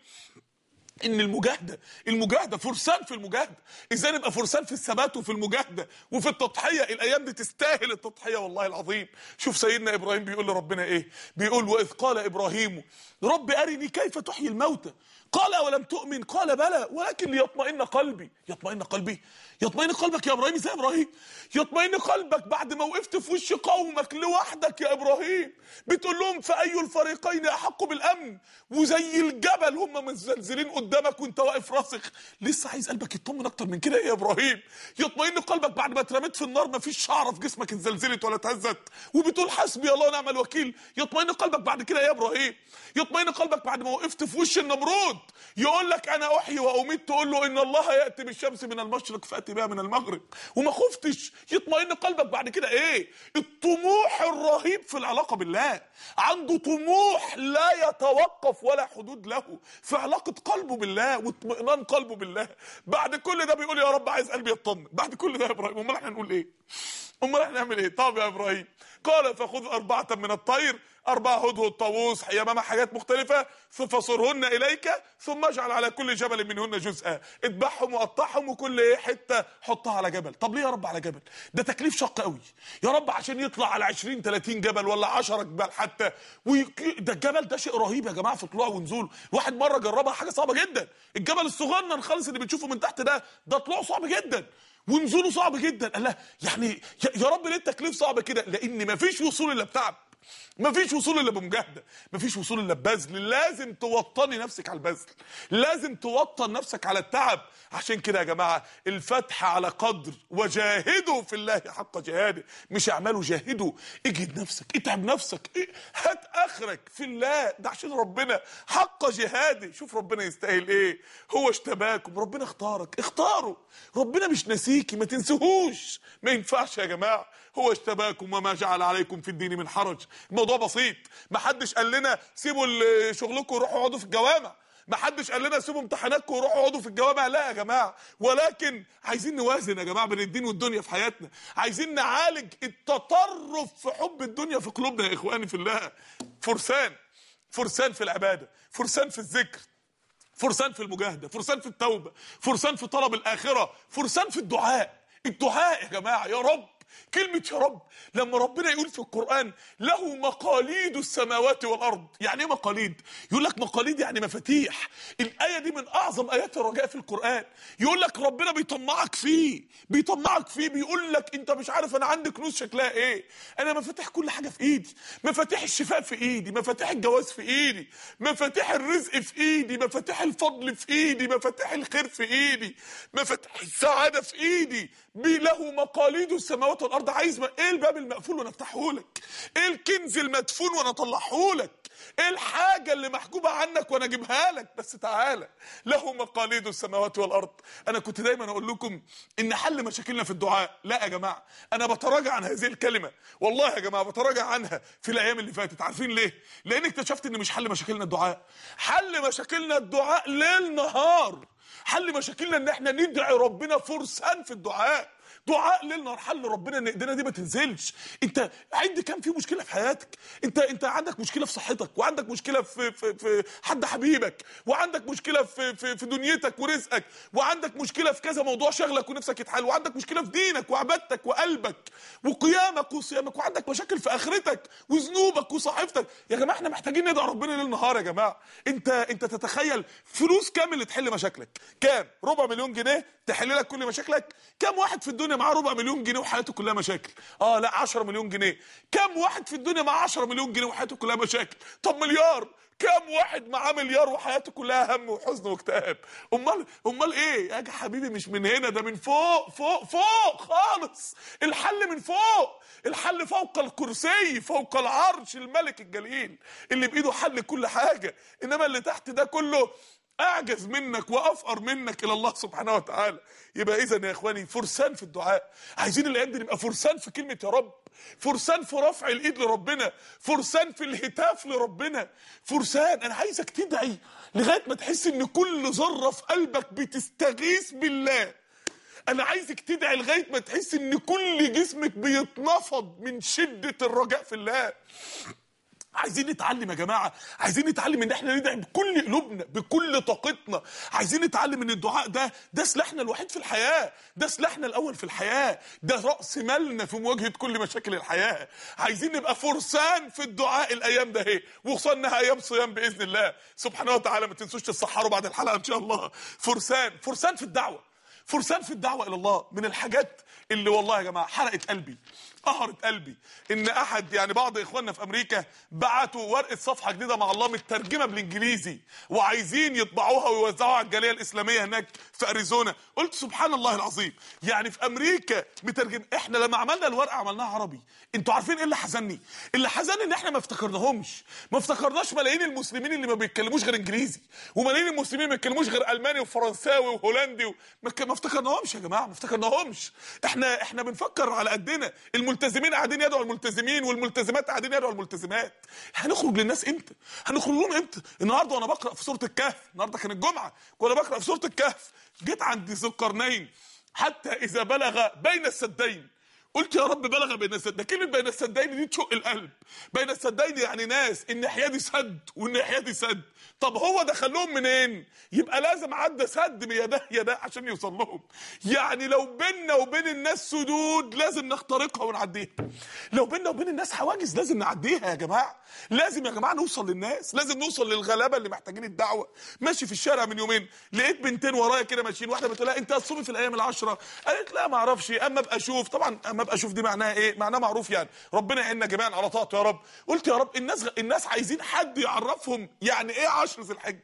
S1: ان المجاهده المجاهده فرسان في المجاهده ازاي نبقى فرسان في الثبات وفي المجاهده وفي التضحيه الايام دي تستاهل التضحيه والله العظيم شوف سيدنا ابراهيم بيقول لربنا ايه بيقول واذ قال ابراهيم رب ارني كيف تحيي الموتى قال ولم تؤمن قال بلى ولكن ليطمئن قلبي يطمئن قلبي يطمئن قلبك يا إبراهيم زي إبراهيم يطمئن قلبك بعد ما وقفت في وش قومك لوحدك يا إبراهيم بتقول لهم فأي الفريقين أحق بالأمن وزي الجبل هم متزلزلين قدامك وأنت واقف راسخ لسه عايز قلبك يطمن أكتر من كده يا إبراهيم يطمئن قلبك بعد ما اترميت في النار ما فيش شعرة في جسمك اتزلزلت ولا اتهزت وبتقول حسبي الله ونعم الوكيل يطمئن قلبك بعد كده يا إبراهيم يطمئن قلبك بعد ما وقفت في وش النمرود مرض يقول لك انا احيي واميت تقول له ان الله ياتي بالشمس من المشرق فاتي بها من المغرب وما خفتش يطمئن قلبك بعد كده ايه الطموح الرهيب في العلاقه بالله عنده طموح لا يتوقف ولا حدود له في علاقه قلبه بالله واطمئنان قلبه بالله بعد كل ده بيقول يا رب عايز قلبي يطمن بعد كل ده يا ابراهيم امال احنا نقول ايه امال احنا نعمل ايه طب يا ابراهيم قال فخذ اربعه من الطير أربع هدهد طاووس يمامة حاجات مختلفة ففصرهن إليك ثم اجعل على كل جبل منهن جزءا اذبحهم وقطعهم وكل حتة حطها على جبل طب ليه يا رب على جبل ده تكليف شق قوي يا رب عشان يطلع على 20 30 جبل ولا 10 جبال حتى ويكي... ده الجبل ده شيء رهيب يا جماعة في طلوع ونزول واحد مرة جربها حاجة صعبة جدا الجبل الصغنن خالص اللي بتشوفه من تحت ده ده طلوعه صعب جدا ونزوله صعب جدا قال لها يعني يا رب ليه التكليف صعب كده لان مفيش وصول الا بتعب مفيش وصول الا بمجاهده مفيش وصول الا ببذل لازم توطني نفسك على البذل لازم توطن نفسك على التعب عشان كده يا جماعه الفتح على قدر وجاهدوا في الله حق جهاده مش اعملوا جاهدوا اجهد نفسك اتعب نفسك إيه؟ هات اخرك في الله ده عشان ربنا حق جهاده شوف ربنا يستاهل ايه هو اشتباكم ربنا اختارك اختاره ربنا مش ناسيكي ما تنسوهوش ما ينفعش يا جماعه هو اجتباكم وما جعل عليكم في الدين من حرج الموضوع بسيط ما حدش قال لنا سيبوا شغلكم وروحوا اقعدوا في الجوامع ما حدش قال لنا سيبوا امتحاناتكم وروحوا اقعدوا في الجوامع لا يا جماعه ولكن عايزين نوازن يا جماعه بين الدين والدنيا في حياتنا عايزين نعالج التطرف في حب الدنيا في قلوبنا يا اخواني في الله فرسان فرسان في العباده فرسان في الذكر فرسان في المجاهده فرسان في التوبه فرسان في طلب الاخره فرسان في الدعاء الدعاء يا جماعه يا رب كلمة يا رب لما ربنا يقول في القرآن له مقاليد السماوات والأرض يعني ايه مقاليد يقول لك مقاليد يعني مفاتيح الآية دي من أعظم آيات الرجاء في القرآن يقول لك ربنا بيطمعك فيه بيطمعك فيه بيقول لك أنت مش عارف أنا عندي كنوز شكلها إيه أنا مفاتيح كل حاجة في إيدي مفاتيح الشفاء في إيدي مفاتيح الجواز في إيدي مفاتيح الرزق في إيدي مفاتيح الفضل في إيدي مفاتيح الخير في إيدي مفاتيح السعادة في إيدي له مقاليد السماوات السماوات والارض عايز ما ايه الباب المقفول ونفتحه لك ايه الكنز المدفون وانا اطلعه لك ايه الحاجه اللي محجوبه عنك وانا اجيبها لك بس تعالى له مقاليد السماوات والارض انا كنت دايما اقول لكم ان حل مشاكلنا في الدعاء لا يا جماعه انا بتراجع عن هذه الكلمه والله يا جماعه بتراجع عنها في الايام اللي فاتت عارفين ليه لان اكتشفت ان مش حل مشاكلنا الدعاء حل مشاكلنا الدعاء ليل نهار حل مشاكلنا ان احنا ندعي ربنا فرسان في الدعاء دعاء ليل نهار حل ربنا ان ايدينا دي ما تنزلش انت عد كام في مشكله في حياتك انت انت عندك مشكله في صحتك وعندك مشكله في في, في حد حبيبك وعندك مشكله في, في في دنيتك ورزقك وعندك مشكله في كذا موضوع شغلك ونفسك يتحل وعندك مشكله في دينك وعبادتك وقلبك وقيامك وصيامك وعندك مشاكل في اخرتك وذنوبك وصحيفتك يا جماعه احنا محتاجين ندعي ربنا ليل نهار يا جماعه انت انت تتخيل فلوس كام اللي تحل مشاكلك كام ربع مليون جنيه تحل لك كل مشاكلك كم واحد في الدنيا معاه ربع مليون جنيه وحياته كلها مشاكل اه لا 10 مليون جنيه كم واحد في الدنيا معاه 10 مليون جنيه وحياته كلها مشاكل طب مليار كم واحد معاه مليار وحياته كلها هم وحزن واكتئاب امال امال ايه يا حبيبي مش من هنا ده من فوق فوق فوق خالص الحل من فوق الحل فوق الكرسي فوق العرش الملك الجليل اللي بايده حل كل حاجه انما اللي تحت ده كله اعجز منك وافقر منك الى الله سبحانه وتعالى يبقى اذا يا اخواني فرسان في الدعاء عايزين الايام دي نبقى فرسان في كلمه يا رب فرسان في رفع الايد لربنا فرسان في الهتاف لربنا فرسان انا عايزك تدعي لغايه ما تحس ان كل ذره في قلبك بتستغيث بالله انا عايزك تدعي لغايه ما تحس ان كل جسمك بيتنفض من شده الرجاء في الله عايزين نتعلم يا جماعه عايزين نتعلم ان احنا ندعي بكل قلوبنا بكل طاقتنا عايزين نتعلم ان الدعاء ده ده سلاحنا الوحيد في الحياه ده سلاحنا الاول في الحياه ده راس مالنا في مواجهه كل مشاكل الحياه عايزين نبقى فرسان في الدعاء الايام ده اهي وخصوصا انها ايام صيام باذن الله سبحانه وتعالى ما تنسوش تتسحروا بعد الحلقه ان شاء الله فرسان فرسان في الدعوه فرسان في الدعوه الى الله من الحاجات اللي والله يا جماعه حرقت قلبي قهرت قلبي ان احد يعني بعض اخواننا في امريكا بعتوا ورقه صفحه جديده مع الله مترجمه بالانجليزي وعايزين يطبعوها ويوزعوها على الجاليه الاسلاميه هناك في اريزونا قلت سبحان الله العظيم يعني في امريكا مترجم احنا لما عملنا الورقه عملناها عربي انتوا عارفين ايه اللي حزني اللي حزني ان احنا ما افتكرناهمش ما افتكرناش ملايين المسلمين اللي ما بيتكلموش غير انجليزي وملايين المسلمين ما بيتكلموش غير الماني وفرنساوي وهولندي و... ما افتكرناهمش يا جماعه ما افتكرناهمش احنا احنا بنفكر على قدنا الملتزمين قاعدين يدعوا الملتزمين والملتزمات قاعدين يدعوا الملتزمات هنخرج للناس امتى هنخرج لهم امتى النهارده وانا بقرا في سوره الكهف النهارده كان الجمعه وانا بقرا في سوره الكهف جيت عند ذو القرنين حتى اذا بلغ بين السدين قلت يا رب بلغ بين السدين كلمه بين السدين دي تشق القلب بين السدين يعني ناس الناحيه دي سد والناحيه دي سد طب هو دخل لهم منين يبقى لازم عدى سد يا ده يا ده عشان يوصل لهم يعني لو بيننا وبين الناس سدود لازم نخترقها ونعديها لو بيننا وبين الناس حواجز لازم نعديها يا جماعه لازم يا جماعه نوصل للناس لازم نوصل للغلابه اللي محتاجين الدعوه ماشي في الشارع من يومين لقيت بنتين ورايا كده ماشيين واحده بتقول لها انت هتصومي في الايام العشره قالت لا ما اعرفش اما ابقى اشوف طبعا اما ابقى اشوف دي معناها ايه معناها معروف يعني ربنا يعيننا جميعا على طاعته يا رب قلت يا رب الناس الناس عايزين حد يعرفهم يعني ايه عشر ذي الحجه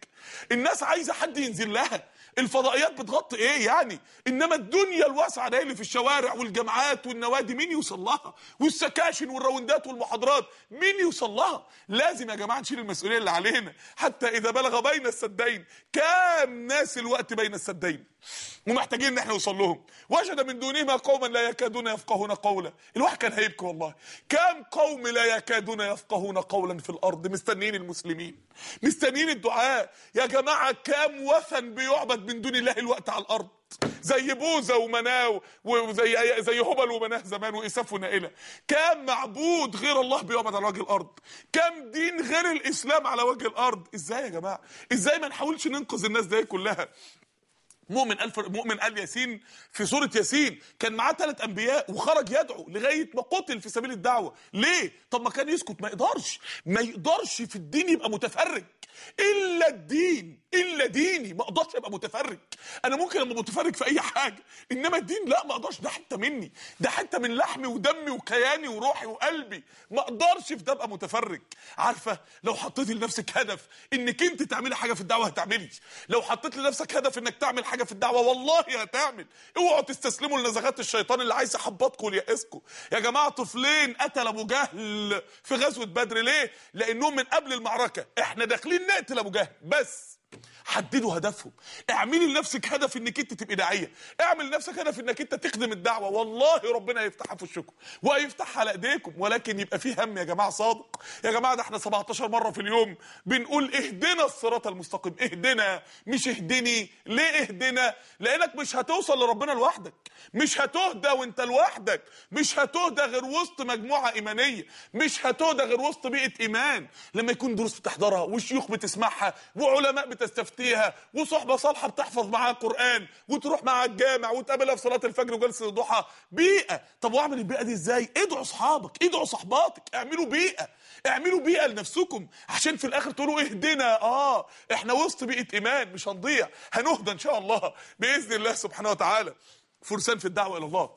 S1: الناس عايزه حد ينزل لها الفضائيات بتغطي ايه يعني انما الدنيا الواسعه ده اللي في الشوارع والجامعات والنوادي مين يوصل لها والسكاشن والراوندات والمحاضرات مين يوصل لها لازم يا جماعه نشيل المسؤوليه اللي علينا حتى اذا بلغ بين السدين كام ناس الوقت بين السدين ومحتاجين ان احنا نوصل لهم وجد من دونهما قوما لا يكادون يفقهون قولا الواحد كان هيبكي والله كام قوم لا يكادون يفقهون قولا في الارض مستنيين المسلمين مستنيين الدعاء يا جماعه كام وثن بيعبد من دون الله الوقت على الارض زي بوذا ومناه وزي زي هبل ومناه زمان واساف ونائله كم معبود غير الله بيعبد على وجه الارض كم دين غير الاسلام على وجه الارض ازاي يا جماعه ازاي ما نحاولش ننقذ الناس دي كلها مؤمن الف مؤمن ال ياسين في سوره ياسين كان معاه ثلاث انبياء وخرج يدعو لغايه ما قتل في سبيل الدعوه ليه طب ما كان يسكت ما يقدرش ما يقدرش في الدين يبقى متفرج الا الدين الا ديني ما اقدرش ابقى متفرج انا ممكن ابقى متفرج في اي حاجه انما الدين لا ما اقدرش ده حته مني ده حته من لحمي ودمي وكياني وروحي وقلبي ما اقدرش في ده ابقى متفرج عارفه لو حطيتي لنفسك هدف انك انت تعملي حاجه في الدعوه هتعملي لو حطيت لنفسك هدف انك تعمل حاجه في الدعوه والله هتعمل اوعوا تستسلموا لنزغات الشيطان اللي عايز يحبطكم وييأسكم يا جماعه طفلين قتل ابو جهل في غزوه بدر ليه لانهم من قبل المعركه احنا داخلين نقتل ابو جهل بس حددوا هدفهم اعملي لنفسك هدف انك انت تبقي داعيه اعمل لنفسك هدف انك انت تخدم الدعوه والله ربنا هيفتحها في وشكم وهيفتحها على ايديكم ولكن يبقى في هم يا جماعه صادق يا جماعه ده احنا 17 مره في اليوم بنقول اهدنا الصراط المستقيم اهدنا مش اهدني ليه اهدنا لانك مش هتوصل لربنا لوحدك مش هتهدى وانت لوحدك مش هتهدى غير وسط مجموعه ايمانيه مش هتهدى غير وسط بيئه ايمان لما يكون دروس بتحضرها وشيوخ بتسمعها وعلماء بت تستفتيها وصحبه صالحه بتحفظ معاها قرآن وتروح معاها الجامع وتقابلها في صلاه الفجر وجلسه الضحى بيئه طب واعمل البيئه دي ازاي ادعوا اصحابك ادعوا صحباتك اعملوا بيئه اعملوا بيئه لنفسكم عشان في الاخر تقولوا إيه، اهدنا اه احنا وسط بيئه ايمان مش هنضيع هنهدى ان شاء الله باذن الله سبحانه وتعالى فرسان في الدعوه الى الله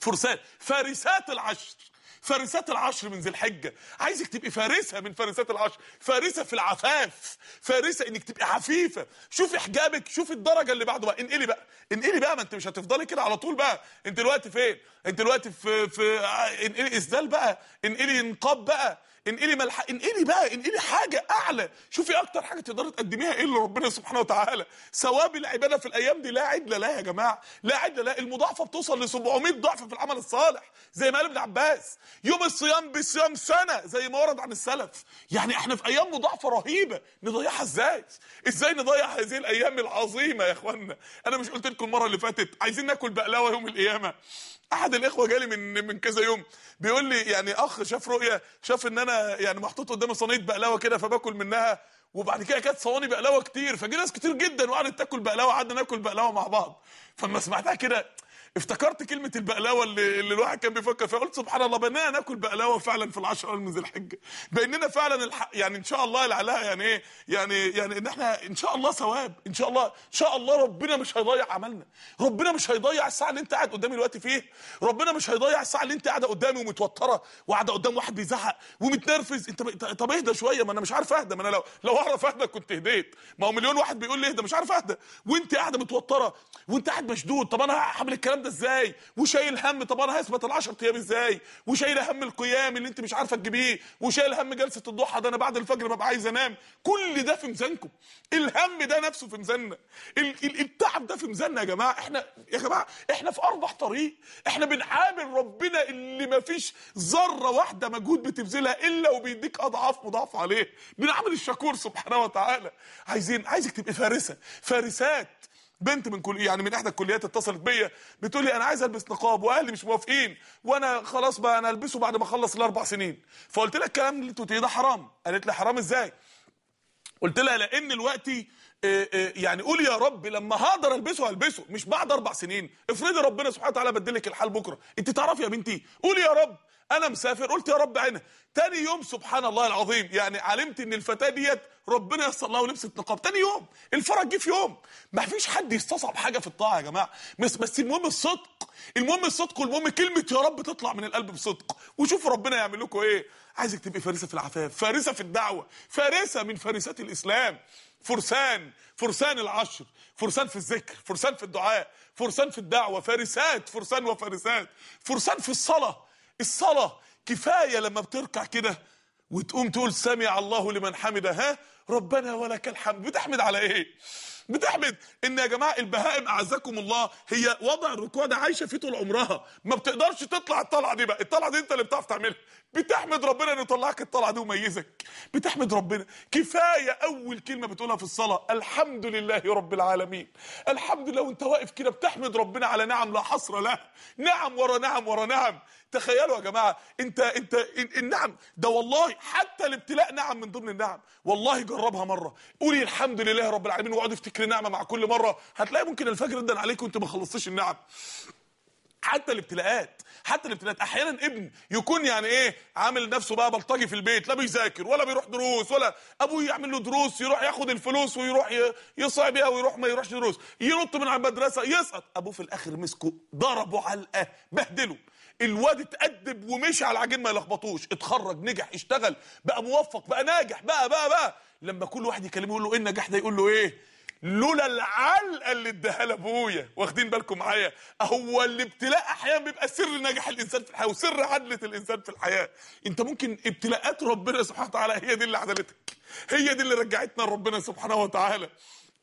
S1: فرسان فارسات العشر فارسات العشر من ذي الحجه عايزك تبقي فارسه من فارسات العشر فارسه في العفاف فارسه انك تبقي عفيفه شوفي حجابك شوفي الدرجه اللي بعده بقى انقلي بقى انقلي بقى ما انت مش هتفضلي كده على طول بقى انت دلوقتي فين انت دلوقتي في في انقلي اسدال بقى انقلي نقاب بقى انقلي ملح... انقلي بقى انقلي حاجه اعلى شوفي اكتر حاجه تقدري تقدميها ايه لربنا سبحانه وتعالى ثواب العباده في الايام دي لا عدل لها يا جماعه لا عدل لها المضاعفه بتوصل ل 700 ضعف في العمل الصالح زي ما قال ابن عباس يوم الصيام بصيام سنه زي ما ورد عن السلف يعني احنا في ايام مضاعفه رهيبه نضيعها ازاي ازاي نضيع هذه الايام العظيمه يا اخوانا انا مش قلت لكم المره اللي فاتت عايزين ناكل بقلاوه يوم القيامه احد الاخوه جالي من من كذا يوم بيقول لي يعني اخ شاف رؤيه شاف ان انا يعني محطوط قدام صينيه بقلاوه كده فباكل منها وبعد كده كانت صواني بقلاوه كتير فجي ناس كتير جدا وقعدت تاكل بقلاوه قعدنا ناكل بقلاوه مع بعض فلما سمعتها كده افتكرت كلمه البقلاوه اللي, اللي الواحد كان بيفكر فيها قلت سبحان الله بنانا ناكل بقلاوه فعلا في العشرة من ذي الحجه باننا فعلا يعني ان شاء الله العلاء يعني ايه يعني يعني ان احنا ان شاء الله ثواب ان شاء الله ان شاء الله ربنا مش هيضيع عملنا ربنا مش هيضيع الساعه اللي انت قاعد قدامي الوقت فيه ربنا مش هيضيع الساعه اللي انت قاعده قدامي ومتوتره وقاعده قدام واحد بيزعق ومتنرفز انت طب اهدى شويه ما انا مش عارف اهدى ما انا لو لو اعرف اهدى كنت هديت ما هو مليون واحد بيقول لي اهدى مش عارف اهدى وانت قاعده متوتره وانت قاعد مشدود طب انا هعمل الكلام ده ازاي وشايل هم طب انا هثبت ال10 ايام ازاي وشايل هم القيام اللي انت مش عارفه تجيبيه وشايل هم جلسه الضحى ده انا بعد الفجر ببقى عايز انام كل ده في ميزانكم الهم ده نفسه في ميزاننا التعب ده في ميزاننا يا جماعه احنا يا جماعه احنا في اربع طريق احنا بنعامل ربنا اللي ما فيش ذره واحده مجهود بتبذلها الا وبيديك اضعاف مضاعف عليه بنعمل الشكور سبحانه وتعالى عايزين عايزك تبقي فارسه فارسات بنت من كل يعني من احدى الكليات اتصلت بيا بتقول لي انا عايز البس نقاب واهلي مش موافقين وانا خلاص بقى انا البسه بعد ما اخلص الاربع سنين فقلت لها الكلام اللي انت ده حرام قالت لي حرام ازاي قلت لها لان الوقت يعني قول يا رب لما هقدر البسه هلبسه مش بعد اربع سنين افرضي ربنا سبحانه وتعالى بدلك الحال بكره انت تعرفي يا بنتي قولي يا رب انا مسافر قلت يا رب عينها تاني يوم سبحان الله العظيم يعني علمت ان الفتاه ديت ربنا يسر لها ولبست نقاب تاني يوم الفرج جه في يوم ما فيش حد يستصعب حاجه في الطاعه يا جماعه بس بس المهم الصدق المهم الصدق والمهم كلمه يا رب تطلع من القلب بصدق وشوف ربنا يعمل لكم ايه عايزك تبقي فارسه في العفاف فارسه في الدعوه فارسه من فارسات الاسلام فرسان فرسان العشر فرسان في الذكر فرسان في الدعاء فرسان في الدعوه فارسات فرسان وفارسات فرسان في الصلاه الصلاة كفاية لما بتركع كده وتقوم تقول سمع الله لمن حمده ها ربنا ولك الحمد بتحمد على ايه بتحمد ان يا جماعه البهائم اعزكم الله هي وضع الركوع ده عايشه فيه طول عمرها ما بتقدرش تطلع الطلعه دي بقى الطلعه دي انت اللي بتعرف تعملها بتحمد ربنا انه طلعك الطلعه دي وميزك بتحمد ربنا كفايه اول كلمه بتقولها في الصلاه الحمد لله رب العالمين الحمد لله وانت واقف كده بتحمد ربنا على نعم لا حصر لها نعم ورا نعم ورا نعم تخيلوا يا جماعه انت انت النعم ده والله حتى الابتلاء نعم من ضمن النعم والله جربها مره قولي الحمد لله رب العالمين واقعدي افتكري نعمه مع كل مره هتلاقي ممكن الفجر ده عليك وانت ما خلصتيش النعم حتى الابتلاءات حتى الابتلاءات احيانا ابن يكون يعني ايه عامل نفسه بقى بلطجي في البيت لا بيذاكر ولا بيروح دروس ولا ابوه يعمل له دروس يروح ياخد الفلوس ويروح يصعب بيها ويروح ما يروحش دروس ينط من على المدرسه يسقط ابوه في الاخر مسكه ضربه علقه بهدله الواد اتأدب ومشي على العجين ما يلخبطوش اتخرج نجح اشتغل بقى موفق بقى ناجح بقى بقى بقى لما كل واحد يكلمه يقول له ايه النجاح ده يقول له ايه لولا العلقه اللي اداها لابويا واخدين بالكم معايا هو الابتلاء احيانا بيبقى سر نجاح الانسان في الحياه وسر عدله الانسان في الحياه انت ممكن ابتلاءات ربنا سبحانه وتعالى هي دي اللي عدلتك هي دي اللي رجعتنا لربنا سبحانه وتعالى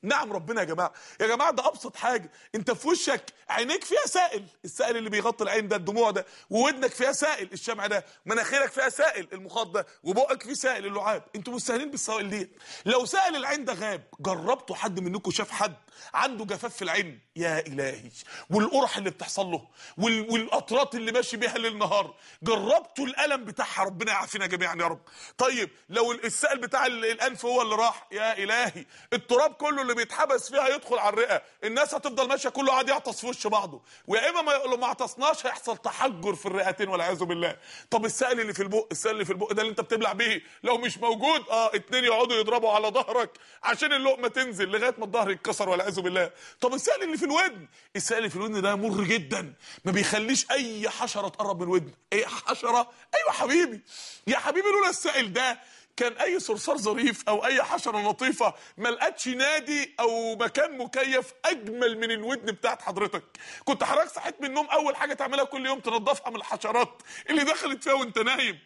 S1: نعم ربنا يا جماعه يا جماعه ده ابسط حاجه انت في وشك عينيك فيها سائل السائل اللي بيغطي العين ده الدموع ده وودنك فيها سائل الشمع ده مناخيرك فيها سائل المخاط ده وبقك فيه سائل اللعاب انتوا مستهانين بالسوائل دي لو سائل العين ده غاب جربتوا حد منكم شاف حد عنده جفاف في العين يا الهي والقرح اللي بتحصل له وال... والاطراط اللي ماشي بيها ليل نهار جربتوا الالم بتاعها ربنا يعافينا جميعا يا رب طيب لو السائل بتاع الانف هو اللي راح يا الهي التراب كله اللي بيتحبس فيها يدخل على الرئه الناس هتفضل ماشيه كله قاعد يعطس في وش بعضه ويا اما ما يقولوا ما عطسناش هيحصل تحجر في الرئتين والعياذ بالله طب السائل اللي في البق السائل اللي في البق ده اللي انت بتبلع بيه لو مش موجود اه اتنين يقعدوا يضربوا على ظهرك عشان اللقمه تنزل لغايه ما الظهر يتكسر والعياذ بالله طب السائل اللي في الودن السائل اللي في الودن ده مر جدا ما بيخليش اي حشره تقرب من الودن اي حشره ايوه حبيبي يا حبيبي لولا السائل ده كان اي صرصار ظريف او اي حشره لطيفه ما لقتش نادي او مكان مكيف اجمل من الودن بتاعت حضرتك كنت حضرتك صحيت من النوم اول حاجه تعملها كل يوم تنضفها من الحشرات اللي دخلت فيها وانت نايم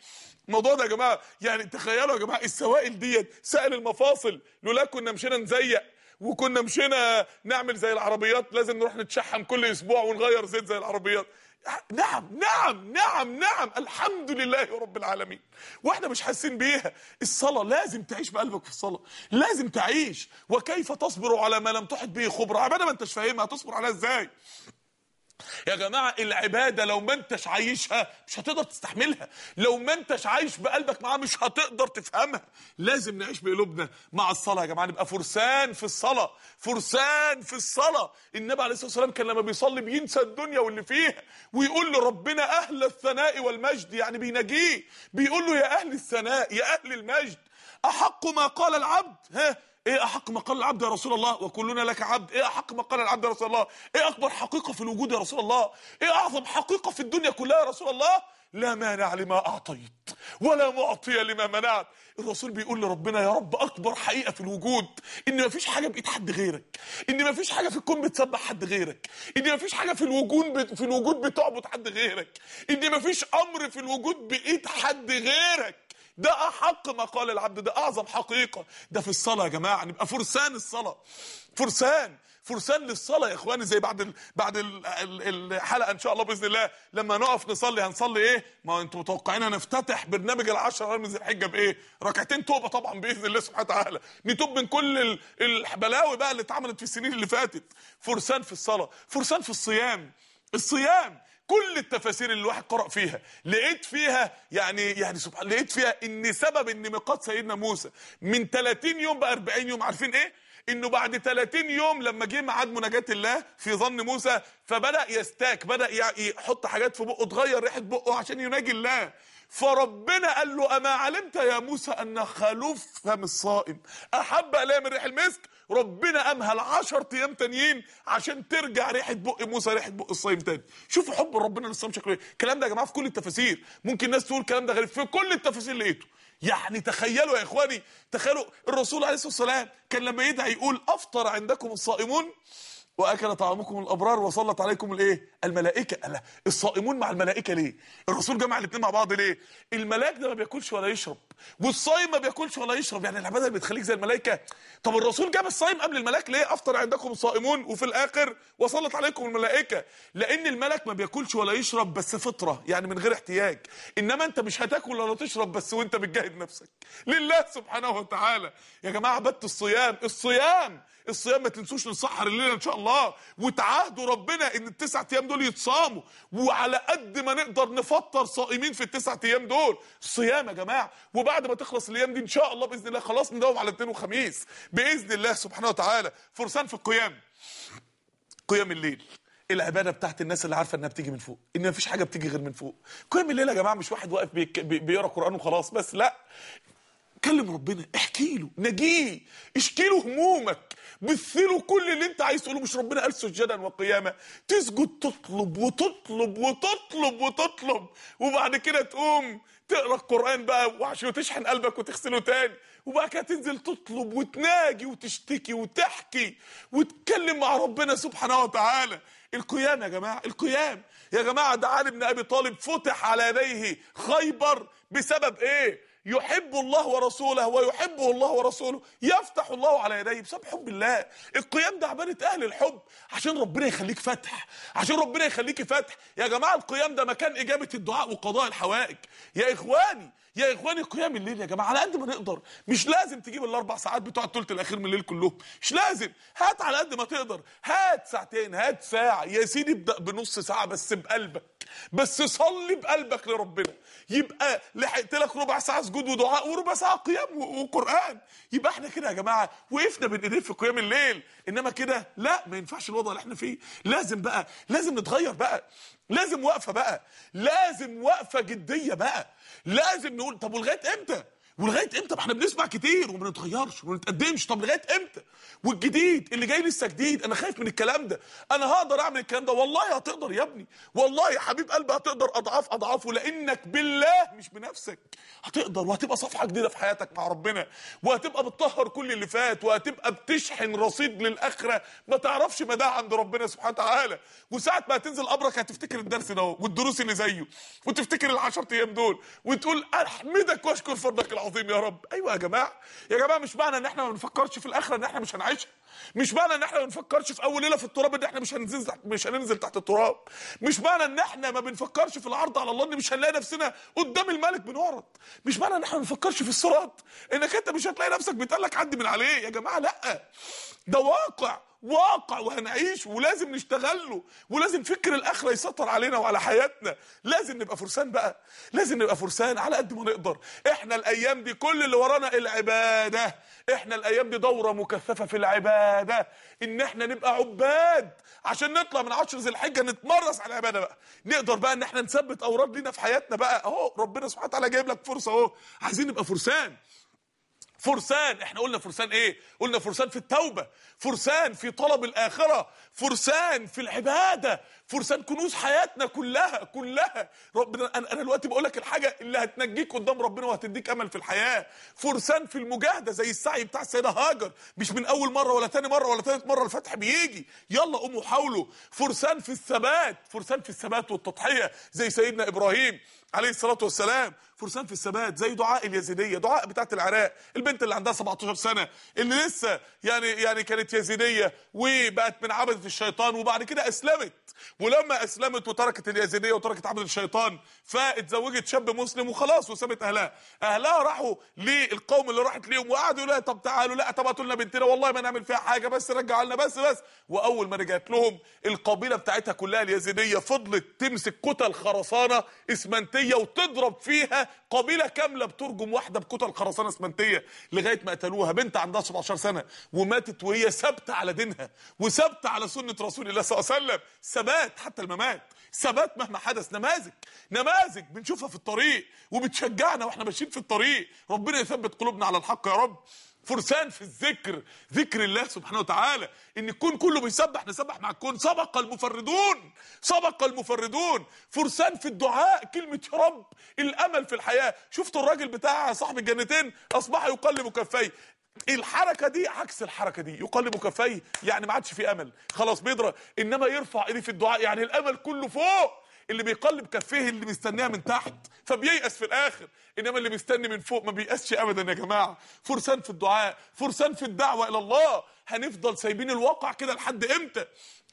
S1: الموضوع ده يا جماعه يعني تخيلوا يا جماعه السوائل ديت سائل المفاصل لولا كنا مشينا نزيق وكنا مشينا نعمل زي العربيات لازم نروح نتشحم كل اسبوع ونغير زيت زي العربيات نعم نعم نعم نعم الحمد لله رب العالمين واحنا مش حاسين بيها الصلاه لازم تعيش بقلبك في الصلاه لازم تعيش وكيف تصبر على ما لم تحط به خبره ابدا ما انتش فاهمها هتصبر عليها ازاي يا جماعة العبادة لو ما انتش عايشها مش هتقدر تستحملها لو ما انتش عايش بقلبك معاها مش هتقدر تفهمها لازم نعيش بقلوبنا مع الصلاة يا جماعة نبقى فرسان في الصلاة فرسان في الصلاة النبي عليه الصلاة والسلام كان لما بيصلي بينسى الدنيا واللي فيها ويقول له ربنا أهل الثناء والمجد يعني بيناجيه بيقول له يا أهل الثناء يا أهل المجد أحق ما قال العبد ها ايه احق ما قال العبد يا رسول الله وكلنا لك عبد ايه احق ما قال العبد يا رسول الله ايه اكبر حقيقه في الوجود يا رسول الله ايه اعظم حقيقه في الدنيا كلها يا رسول الله لا مانع لما اعطيت ولا معطي لما منعت الرسول بيقول لربنا يا رب اكبر حقيقه في الوجود ان ما فيش حاجه بايد حد غيرك ان ما فيش حاجه في الكون بتسبح حد غيرك ان ما فيش حاجه في الوجود في الوجود بتعبد حد غيرك ان ما فيش امر في الوجود بايد حد غيرك ده احق ما قال العبد ده اعظم حقيقه ده في الصلاه يا جماعه نبقى فرسان الصلاه فرسان فرسان للصلاه يا اخواني زي بعد الـ بعد الـ الحلقه ان شاء الله باذن الله لما نقف نصلي هنصلي ايه ما انتم متوقعين هنفتتح برنامج العشرة من ذي الحجه بايه ركعتين توبه طبعا باذن الله سبحانه وتعالى نتوب من كل البلاوي بقى اللي اتعملت في السنين اللي فاتت فرسان في الصلاه فرسان في الصيام الصيام كل التفاسير اللي الواحد قرأ فيها لقيت فيها يعني يعني سبحان لقيت فيها ان سبب ان ميقات سيدنا موسى من 30 يوم ب 40 يوم عارفين ايه انه بعد 30 يوم لما جه ميعاد مناجاه الله في ظن موسى فبدا يستاك بدا يحط حاجات في بقه تغير ريحه بقه عشان يناجي الله فربنا قال له اما علمت يا موسى ان فم الصائم احب الي من ريح المسك ربنا امهل 10 ايام تانيين عشان ترجع ريحه بق موسى ريحه بق الصايم تاني شوفوا حب ربنا للصيام شكله ايه الكلام ده يا جماعه في كل التفاسير ممكن الناس تقول الكلام ده غريب في كل التفاسير لقيته يعني تخيلوا يا اخواني تخيلوا الرسول عليه الصلاه والسلام كان لما يدعي يقول افطر عندكم الصائمون واكل طعامكم الابرار وصلت عليكم الايه الملائكه الصائمون مع الملائكه ليه الرسول جمع الاثنين مع بعض ليه الملاك ده ما بياكلش ولا يشرب والصائم ما بياكلش ولا يشرب يعني العباده اللي بتخليك زي الملائكه طب الرسول جاب الصائم قبل الملاك ليه افطر عندكم الصائمون وفي الاخر وصلت عليكم الملائكه لان الملك ما بياكلش ولا يشرب بس فطره يعني من غير احتياج انما انت مش هتاكل ولا تشرب بس وانت بتجاهد نفسك لله سبحانه وتعالى يا جماعه عبدت الصيام الصيام الصيام ما تنسوش نسحر الليله ان شاء الله وتعاهدوا ربنا ان التسع ايام دول يتصاموا وعلى قد ما نقدر نفطر صائمين في التسع ايام دول صيام يا جماعه وبعد ما تخلص الايام دي ان شاء الله باذن الله خلاص نداوم على الاثنين وخميس باذن الله سبحانه وتعالى فرسان في القيام قيام الليل العباده بتاعت الناس اللي عارفه انها بتيجي من فوق ان مفيش حاجه بتيجي غير من فوق قيام الليل يا جماعه مش واحد واقف بيقرا قران وخلاص بس لا كلم ربنا احكي له نجيه اشكي له همومك مثله كل اللي انت عايز تقوله مش ربنا قال سجدا وقياما تسجد تطلب وتطلب وتطلب وتطلب وبعد كده تقوم تقرا القران بقى وعشان تشحن قلبك وتغسله تاني وبعد كده تنزل تطلب وتناجي وتشتكي وتحكي وتتكلم مع ربنا سبحانه وتعالى القيام يا جماعه القيام يا جماعه ده علي بن ابي طالب فتح على يديه خيبر بسبب ايه يحب الله ورسوله ويحبه الله ورسوله يفتح الله على يديه بسبب حب الله القيام ده عبادة أهل الحب عشان ربنا يخليك فتح عشان ربنا يخليك فتح يا جماعة القيام ده مكان إجابة الدعاء وقضاء الحوائج يا إخواني يا إخواني قيام الليل يا جماعة على قد ما نقدر مش لازم تجيب الأربع ساعات بتوع التلت الأخير من الليل كلهم مش لازم هات على قد ما تقدر هات ساعتين هات ساعة يا سيدي ابدأ بنص ساعة بس بقلبك بس صلي بقلبك لربنا يبقى لحقت لك ربع ساعه سجود ودعاء وربع ساعه قيام وقران يبقى احنا كده يا جماعه وقفنا بين ايدين في قيام الليل انما كده لا ما ينفعش الوضع اللي احنا فيه لازم بقى لازم نتغير بقى لازم وقفه بقى لازم وقفه جديه بقى لازم نقول طب ولغايه امتى ولغايه امتى ما احنا بنسمع كتير وما نتغيرش وما نتقدمش طب لغايه امتى والجديد اللي جاي لسه جديد انا خايف من الكلام ده انا هقدر اعمل الكلام ده والله هتقدر يا ابني والله يا حبيب قلبي هتقدر اضعاف اضعافه لانك بالله مش بنفسك هتقدر وهتبقى صفحه جديده في حياتك مع ربنا وهتبقى بتطهر كل اللي فات وهتبقى بتشحن رصيد للاخره ما تعرفش ما عند ربنا سبحانه وتعالى وساعه ما هتنزل قبرك هتفتكر الدرس ده والدروس اللي زيه وتفتكر ال10 ايام دول وتقول احمدك واشكر فضلك العظيم العظيم يا رب ايوه يا جماعه يا جماعه مش معنى ان احنا ما بنفكرش في الاخره ان احنا مش هنعيشها مش معنى ان احنا ما بنفكرش في اول ليله في التراب ان احنا مش هننزل تحت مش هننزل تحت التراب مش معنى ان احنا ما بنفكرش في العرض على الله ان مش هنلاقي نفسنا قدام الملك بنعرض مش معنى ان احنا ما بنفكرش في الصراط انك انت مش هتلاقي نفسك بيتقال لك عدي من عليه يا جماعه لا ده واقع واقع وهنعيش ولازم نشتغل له ولازم فكر الاخره يسيطر علينا وعلى حياتنا لازم نبقى فرسان بقى لازم نبقى فرسان على قد ما نقدر احنا الايام دي كل اللي ورانا العباده احنا الايام دي دوره مكثفه في العباده ان احنا نبقى عباد عشان نطلع من عشر ذي الحجه نتمرس على العباده بقى نقدر بقى ان احنا نثبت اوراد لينا في حياتنا بقى اهو ربنا سبحانه وتعالى جايب لك فرصه اهو عايزين نبقى فرسان فرسان احنا قلنا فرسان ايه قلنا فرسان في التوبه فرسان في طلب الاخره فرسان في العباده فرسان كنوز حياتنا كلها كلها ربنا انا دلوقتي بقول لك الحاجه اللي هتنجيك قدام ربنا وهتديك امل في الحياه فرسان في المجاهده زي السعي بتاع السيده هاجر مش من اول مره ولا ثاني مره ولا ثالث مره الفتح بيجي يلا قوموا حاولوا فرسان في الثبات فرسان في الثبات والتضحيه زي سيدنا ابراهيم عليه الصلاة والسلام فرسان في الثبات زي دعاء اليزيدية دعاء بتاعت العراق البنت اللي عندها 17 سنة اللي لسه يعني يعني كانت يزيدية وبقت من عبدة الشيطان وبعد كده أسلمت ولما اسلمت وتركت اليزيديه وتركت عبد الشيطان فاتزوجت شاب مسلم وخلاص وسابت اهلها اهلها راحوا للقوم اللي راحت ليهم وقعدوا يقولوا طب تعالوا لا طب لنا بنتنا والله ما نعمل فيها حاجه بس رجعوا لنا بس بس واول ما رجعت لهم القبيله بتاعتها كلها اليزيديه فضلت تمسك كتل خرسانه اسمنتيه وتضرب فيها قبيله كامله بترجم واحده بكتل خرسانه اسمنتيه لغايه ما قتلوها بنت عندها 17 سنه وماتت وهي ثابته على دينها وثابته على سنه رسول الله صلى الله عليه وسلم ثبات حتى الممات ثبات مهما حدث نماذج نماذج بنشوفها في الطريق وبتشجعنا واحنا ماشيين في الطريق ربنا يثبت قلوبنا على الحق يا رب فرسان في الذكر ذكر الله سبحانه وتعالى ان الكون كله بيسبح نسبح مع الكون سبق المفردون سبق المفردون فرسان في الدعاء كلمة يا رب الامل في الحياة شفتوا الراجل بتاع صاحب الجنتين اصبح يقلب كفيه الحركة دي عكس الحركة دي يقلب كفيه يعني ما عادش في امل خلاص بيضرب انما يرفع ايديه في الدعاء يعني الامل كله فوق اللي بيقلب كفيه اللي مستنيها من تحت فبييأس في الاخر انما اللي بيستني من فوق ما بيأسش ابدا يا جماعه فرسان في الدعاء فرسان في الدعوه الى الله هنفضل سايبين الواقع كده لحد امتى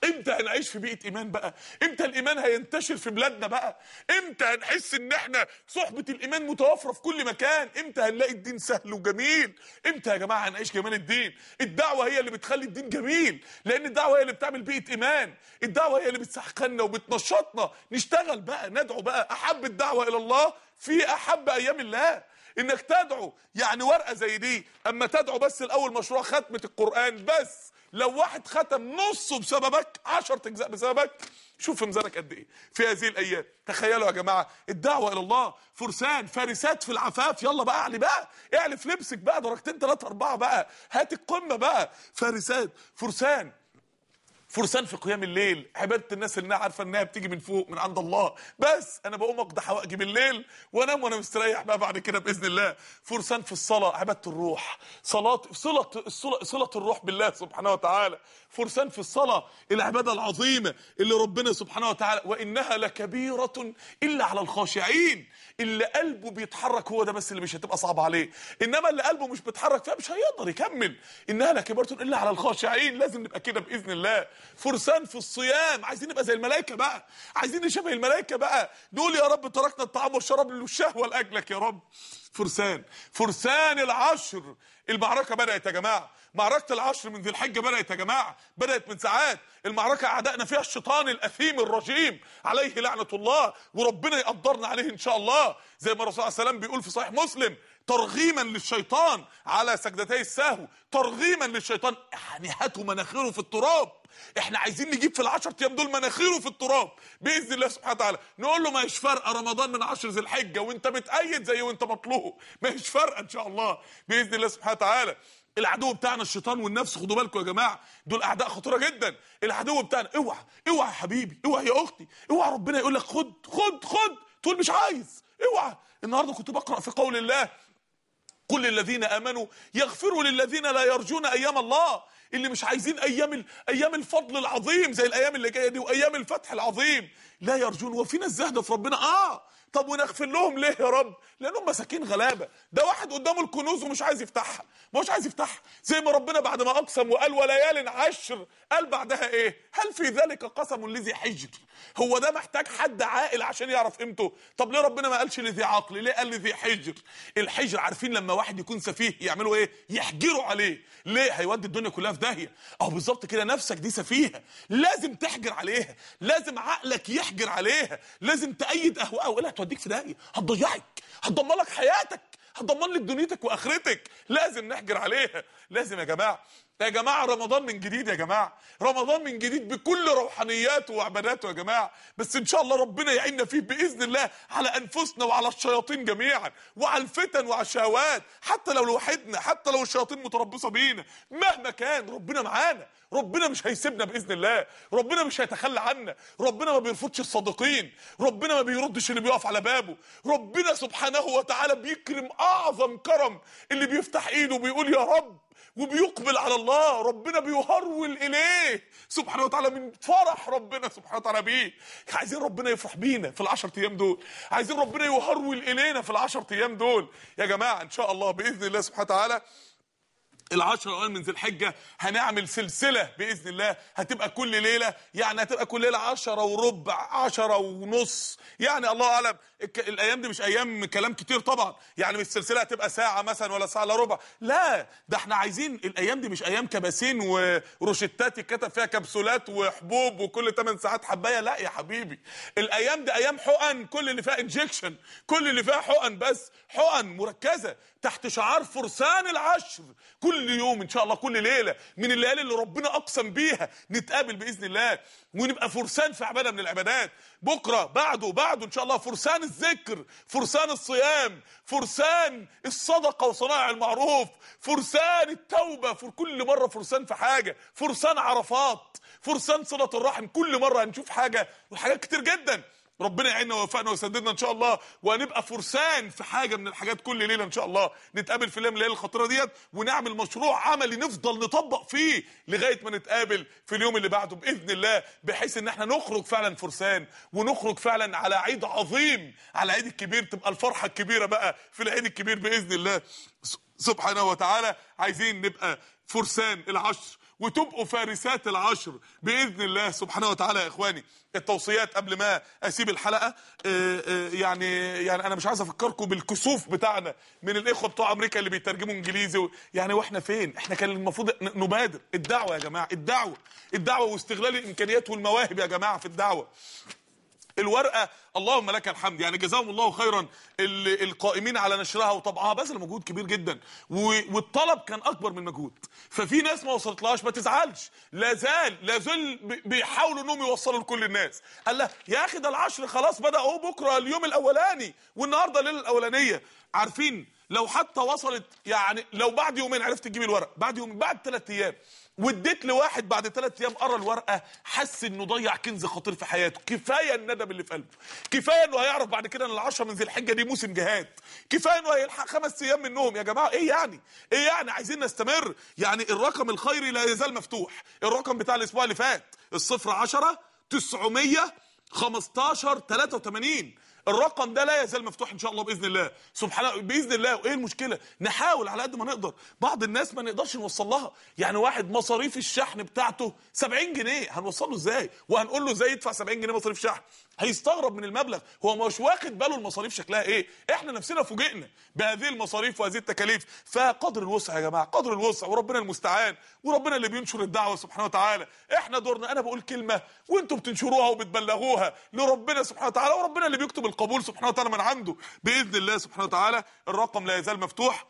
S1: امتى هنعيش في بيئه ايمان بقى امتى الايمان هينتشر في بلادنا بقى امتى هنحس ان احنا صحبه الايمان متوفره في كل مكان امتى هنلاقي الدين سهل وجميل امتى يا جماعه هنعيش جمال الدين الدعوه هي اللي بتخلي الدين جميل لان الدعوه هي اللي بتعمل بيئه ايمان الدعوه هي اللي بتسحقنا وبتنشطنا نشتغل بقى ندعو بقى احب الدعوه الى الله في احب ايام الله انك تدعو يعني ورقه زي دي اما تدعو بس الاول مشروع ختمه القران بس لو واحد ختم نصه بسببك 10 اجزاء بسببك شوف ميزانك قد ايه في هذه الايام تخيلوا يا جماعه الدعوه الى الله فرسان فارسات في العفاف يلا بقى اعلي بقى اعلي في لبسك بقى درجتين ثلاثه اربعه بقى هات القمه بقى فارسات فرسان فرسان في قيام الليل عباده الناس اللي انا عارفه انها بتيجي من فوق من عند الله بس انا بقوم اقضي حوائجي بالليل وانام وانا مستريح بقى بعد كده باذن الله فرسان في الصلاه عباده الروح صلاه صله صله الروح بالله سبحانه وتعالى فرسان في الصلاة العبادة العظيمة اللي ربنا سبحانه وتعالى وإنها لكبيرة إلا على الخاشعين اللي قلبه بيتحرك هو ده بس اللي مش هتبقى صعب عليه إنما اللي قلبه مش بيتحرك فيها مش هيقدر يكمل إنها لكبيرة إلا على الخاشعين لازم نبقى كده بإذن الله فرسان في الصيام عايزين نبقى زي الملائكة بقى عايزين نشبه الملائكة بقى نقول يا رب تركنا الطعام والشراب للشهوة لأجلك يا رب فرسان فرسان العشر المعركة بدأت يا جماعة معركة العشر من ذي الحجة بدأت يا جماعة بدأت من ساعات المعركة أعدائنا فيها الشيطان الأثيم الرجيم عليه لعنة الله وربنا يقدرنا عليه إن شاء الله زي ما الرسول عليه السلام بيقول في صحيح مسلم ترغيما للشيطان على سجدتي السهو ترغيما للشيطان يعني هاتوا مناخيره في التراب احنا عايزين نجيب في ال10 ايام دول مناخيره في التراب باذن الله سبحانه وتعالى نقول له ما هيش فارقه رمضان من عشر ذي الحجه وانت متأيد زي وانت مطلوب ما هيش فارقه ان شاء الله باذن الله سبحانه وتعالى العدو بتاعنا الشيطان والنفس خدوا بالكم يا جماعه دول اعداء خطيره جدا العدو بتاعنا اوعى اوعى يا حبيبي اوعى يا اختي اوعى ربنا يقول لك خد خد خد تقول مش عايز اوعى النهارده كنت بقرا في قول الله قل للذين امنوا يغفروا للذين لا يرجون ايام الله اللي مش عايزين ايام ايام الفضل العظيم زي الايام اللي جايه دي وايام الفتح العظيم لا يرجون وفي ناس زهدت في ربنا اه طب ونغفر لهم ليه يا رب لانهم مساكين غلابه ده واحد قدامه الكنوز ومش عايز يفتحها مش عايز يفتحها زي ما ربنا بعد ما اقسم وقال وليال عشر قال بعدها ايه هل في ذلك قسم لذي حجر هو ده محتاج حد عاقل عشان يعرف قيمته طب ليه ربنا ما قالش لذي عقل ليه قال لذي حجر الحجر عارفين لما واحد يكون سفيه يعملوا ايه يحجروا عليه ليه هيودي الدنيا كلها في داهيه اهو بالظبط كده نفسك دي سفيهه لازم تحجر عليها لازم عقلك يحجر تحجر عليها لازم تأيد اهواءها والا هتوديك في داهيه هتضيعك هتدمر لك حياتك هتضمن لك دنيتك واخرتك لازم نحجر عليها لازم يا جماعه يا جماعه رمضان من جديد يا جماعه رمضان من جديد بكل روحانياته وعباداته يا جماعه بس ان شاء الله ربنا يعيننا فيه باذن الله على انفسنا وعلى الشياطين جميعا وعلى الفتن وعلى الشهوات حتى لو لوحدنا حتى لو الشياطين متربصه بينا مهما كان ربنا معانا ربنا مش هيسيبنا باذن الله ربنا مش هيتخلى عنا ربنا ما بيرفضش الصادقين ربنا ما بيردش اللي بيقف على بابه ربنا سبحانه وتعالى بيكرم اعظم كرم اللي بيفتح ايده وبيقول يا رب وبيقبل على الله ربنا بيهرول اليه سبحانه وتعالى من فرح ربنا سبحانه وتعالى بيه عايزين ربنا يفرح بينا في العشر ايام دول عايزين ربنا يهرول الينا في العشر ايام دول يا جماعه ان شاء الله باذن الله سبحانه وتعالى العشر الاوائل من ذي الحجه هنعمل سلسله باذن الله هتبقى كل ليله يعني هتبقى كل ليله 10 وربع 10 ونص يعني الله اعلم الايام دي مش ايام كلام كتير طبعا يعني مش السلسله هتبقى ساعه مثلا ولا ساعه الا ربع لا ده احنا عايزين الايام دي مش ايام كباسين وروشتات يتكتب فيها كبسولات وحبوب وكل 8 ساعات حبايه لا يا حبيبي الايام دي ايام حقن كل اللي فيها انجكشن كل اللي فيها حقن بس حقن مركزه تحت شعار فرسان العشر كل يوم ان شاء الله كل ليله من الليالي اللي ربنا اقسم بيها نتقابل باذن الله ونبقى فرسان في عباده من العبادات بكره بعده بعده ان شاء الله فرسان الذكر فرسان الصيام فرسان الصدقه وصناع المعروف فرسان التوبه في كل مره فرسان في حاجه فرسان عرفات فرسان صله الرحم كل مره هنشوف حاجه وحاجات كتير جدا ربنا يعيننا ووفقنا ويسددنا ان شاء الله وهنبقى فرسان في حاجه من الحاجات كل ليله ان شاء الله نتقابل في الليله الخطيره ديت ونعمل مشروع عملي نفضل نطبق فيه لغايه ما نتقابل في اليوم اللي بعده باذن الله بحيث ان احنا نخرج فعلا فرسان ونخرج فعلا على عيد عظيم على العيد الكبير تبقى الفرحه الكبيره بقى في العيد الكبير باذن الله سبحانه وتعالى عايزين نبقى فرسان العشر وتبقوا فارسات العشر باذن الله سبحانه وتعالى يا اخواني التوصيات قبل ما اسيب الحلقه آه، آه، يعني يعني انا مش عايز افكركم بالكسوف بتاعنا من الاخوه بتوع امريكا اللي بيترجموا انجليزي يعني واحنا فين احنا كان المفروض نبادر الدعوه يا جماعه الدعوه الدعوه واستغلال الامكانيات والمواهب يا جماعه في الدعوه الورقه اللهم لك الحمد يعني جزاهم الله خيرا القائمين على نشرها وطبعها آه، بذل مجهود كبير جدا والطلب كان اكبر من المجهود ففي ناس ما وصلتلهاش ما تزعلش لا زال لا زال بيحاولوا انهم يوصلوا لكل الناس قال له يا اخي ده العشر خلاص بدا اهو بكره اليوم الاولاني والنهارده الليله الاولانيه عارفين لو حتى وصلت يعني لو بعد يومين عرفت تجيب الورق بعد يومين بعد ثلاث ايام واديت لواحد بعد ثلاث ايام قرا الورقه حس انه ضيع كنز خطير في حياته كفايه الندم اللي في قلبه كفايه انه هيعرف بعد كده ان ال10 من ذي الحجه دي موسم جهاد كفايه انه هيلحق خمس ايام منهم يا جماعه ايه يعني ايه يعني عايزين نستمر يعني الرقم الخيري لا يزال مفتوح الرقم بتاع الاسبوع اللي فات الصفر 10 900 15 83 الرقم ده لا يزال مفتوح ان شاء الله باذن الله سبحان الله باذن الله وايه المشكله نحاول على قد ما نقدر بعض الناس ما نقدرش نوصل لها يعني واحد مصاريف الشحن بتاعته 70 جنيه هنوصله ازاي وهنقول له ازاي يدفع 70 جنيه مصاريف شحن هيستغرب من المبلغ هو مش واخد باله المصاريف شكلها ايه احنا نفسنا فوجئنا بهذه المصاريف وهذه التكاليف فقدر الوسع يا جماعه قدر الوسع وربنا المستعان وربنا اللي بينشر الدعوه سبحانه وتعالى احنا دورنا انا بقول كلمه وانتم بتنشروها وبتبلغوها لربنا سبحانه وتعالى وربنا اللي بيكتب القبول سبحانه وتعالى من عنده باذن الله سبحانه وتعالى الرقم لا يزال مفتوح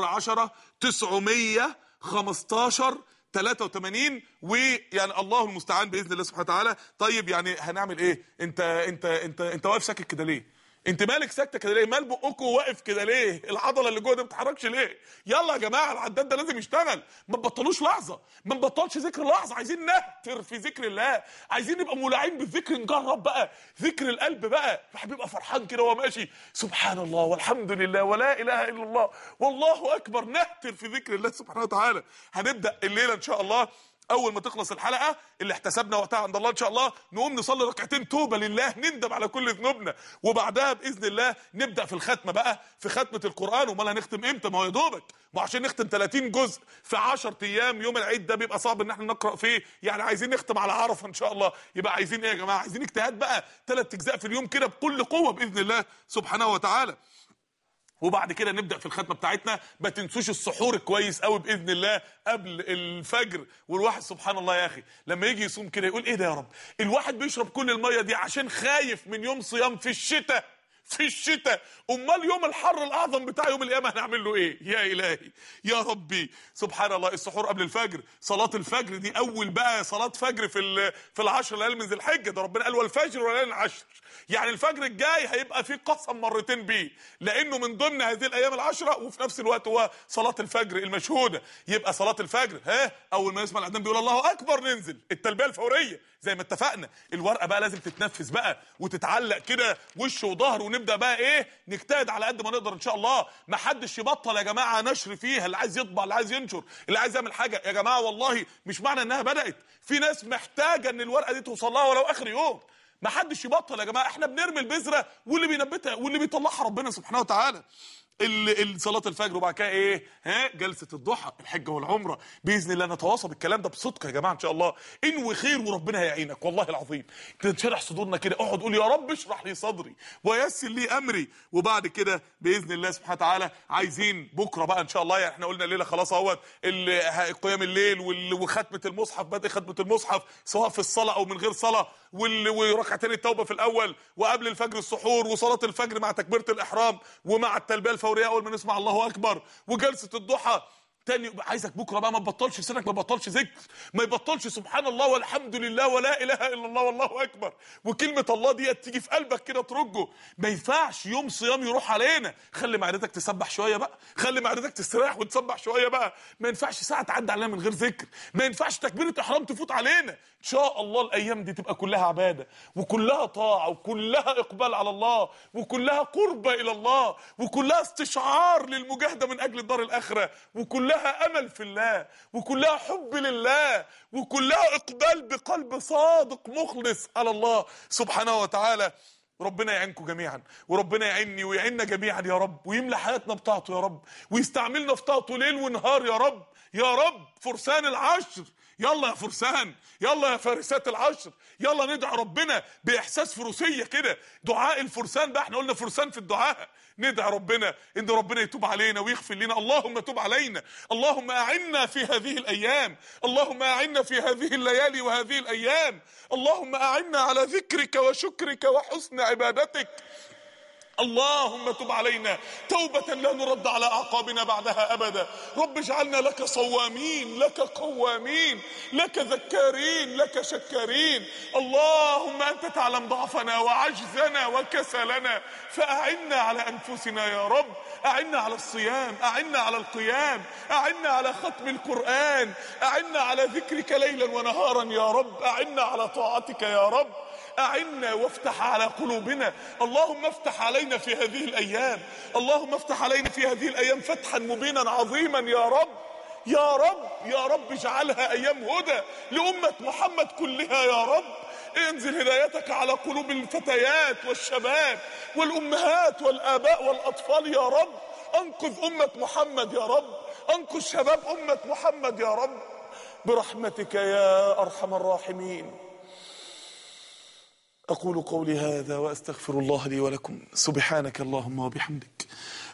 S1: 010 915 83 ويعني الله المستعان باذن الله سبحانه وتعالى طيب يعني هنعمل ايه انت انت انت انت واقف ساكت كده ليه انت مالك ساكته كده ليه مال بقكم واقف كده ليه العضله اللي جوه دي ما بتتحركش ليه يلا يا جماعه العداد ده لازم يشتغل ما تبطلوش لحظه ما نبطلش ذكر لحظه عايزين نهتر في ذكر الله عايزين نبقى مولعين بالذكر نجرب بقى ذكر القلب بقى الواحد بيبقى فرحان كده وهو ماشي سبحان الله والحمد لله ولا اله الا الله والله اكبر نهتر في ذكر الله سبحانه وتعالى هنبدا الليله ان شاء الله اول ما تخلص الحلقه اللي احتسبنا وقتها عند الله ان شاء الله نقوم نصلي ركعتين توبه لله نندم على كل ذنوبنا وبعدها باذن الله نبدا في الختمه بقى في ختمه القران امال هنختم امتى ما هو يا دوبك ما عشان نختم 30 جزء في 10 ايام يوم العيد ده بيبقى صعب ان احنا نقرا فيه يعني عايزين نختم على عرفه ان شاء الله يبقى عايزين ايه يا جماعه عايزين اجتهاد بقى ثلاث اجزاء في اليوم كده بكل قوه باذن الله سبحانه وتعالى وبعد كده نبدا في الختمه بتاعتنا ما تنسوش السحور كويس قوي باذن الله قبل الفجر والواحد سبحان الله يا اخي لما يجي يصوم كده يقول ايه ده يا رب الواحد بيشرب كل الميه دي عشان خايف من يوم صيام في الشتاء في الشتاء امال يوم الحر الاعظم بتاع يوم القيامه هنعمل له ايه يا الهي يا ربي سبحان الله السحور قبل الفجر صلاه الفجر دي اول بقى صلاه فجر في في العشر ليالي من ذي الحجه ده ربنا قال والفجر وليالي العشر يعني الفجر الجاي هيبقى فيه قسم مرتين بيه لانه من ضمن هذه الايام العشره وفي نفس الوقت هو صلاه الفجر المشهوده يبقى صلاه الفجر ها اول ما يسمع الاذان بيقول الله اكبر ننزل التلبيه الفوريه زي ما اتفقنا الورقه بقى لازم تتنفس بقى وتتعلق كده وش وظهر ونبدا بقى ايه نجتهد على قد ما نقدر ان شاء الله ما حدش يبطل يا جماعه نشر فيها اللي عايز يطبع اللي عايز ينشر اللي عايز يعمل حاجه يا جماعه والله مش معنى انها بدات في ناس محتاجه ان الورقه دي توصل لها ولو اخر يوم ما حدش يبطل يا جماعه احنا بنرمي البذره واللي بينبتها واللي بيطلعها ربنا سبحانه وتعالى صلاه الفجر وبعد كده ايه ها جلسه الضحى الحجه والعمره باذن الله نتواصى بالكلام ده بصدق يا جماعه ان شاء الله انوي خير وربنا هيعينك والله العظيم تنشرح صدورنا كده اقعد قول يا رب اشرح لي صدري ويسر لي امري وبعد كده باذن الله سبحانه وتعالى عايزين بكره بقى ان شاء الله يعني احنا قلنا الليله خلاص اهوت قيام الليل وختمه المصحف بدء ختمه المصحف سواء في الصلاه او من غير صلاه وركعتين التوبه في الاول وقبل الفجر السحور وصلاه الفجر مع تكبيره الاحرام ومع التلبيه فوري اول ما نسمع الله اكبر وجلسه الضحى تاني عايزك بكره بقى ما تبطلش سنك ما تبطلش ذكر ما يبطلش سبحان الله والحمد لله ولا اله الا الله والله اكبر وكلمه الله ديت تيجي في قلبك كده ترجه ما ينفعش يوم صيام يروح علينا خلي معدتك تسبح شويه بقى خلي معدتك تستريح وتسبح شويه بقى ما ينفعش ساعه تعدي علينا من غير ذكر ما ينفعش تكبيره احرام تفوت علينا ان شاء الله الايام دي تبقى كلها عباده وكلها طاعه وكلها اقبال على الله وكلها قربه الى الله وكلها استشعار للمجاهده من اجل الدار الاخره وكلها امل في الله وكلها حب لله وكلها اقبال بقلب صادق مخلص على الله سبحانه وتعالى ربنا يعينكم جميعا وربنا يعيني ويعيننا جميعا يا رب ويملى حياتنا بطاعته يا رب ويستعملنا في طاعته ليل ونهار يا رب يا رب فرسان العشر يلا يا فرسان يلا يا فارسات العشر يلا ندعو ربنا باحساس فروسيه كده دعاء الفرسان بقى احنا قلنا فرسان في الدعاء ندعي ربنا ان ربنا يتوب علينا ويغفر لنا اللهم تب علينا اللهم اعنا في هذه الايام اللهم اعنا في هذه الليالي وهذه الايام اللهم اعنا على ذكرك وشكرك وحسن عبادتك اللهم تب علينا توبة لا نرد على أعقابنا بعدها أبدا رب اجعلنا لك صوامين لك قوامين لك ذكارين لك شكارين اللهم أنت تعلم ضعفنا وعجزنا وكسلنا فأعنا على أنفسنا يا رب أعنا على الصيام أعنا على القيام أعنا على ختم القرآن أعنا على ذكرك ليلا ونهارا يا رب أعنا على طاعتك يا رب أعنا وافتح على قلوبنا اللهم افتح علينا في هذه الأيام اللهم افتح علينا في هذه الأيام فتحا مبينا عظيما يا رب يا رب يا رب اجعلها أيام هدى لأمة محمد كلها يا رب انزل هدايتك على قلوب الفتيات والشباب والأمهات والآباء والأطفال يا رب أنقذ أمة محمد يا رب أنقذ شباب أمة محمد يا رب برحمتك يا أرحم الراحمين أقول قولي هذا وأستغفر الله لي ولكم سبحانك اللهم وبحمدك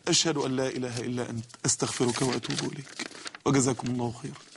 S1: أشهد أن لا إله إلا أنت أستغفرك وأتوب إليك وجزاكم الله خيرا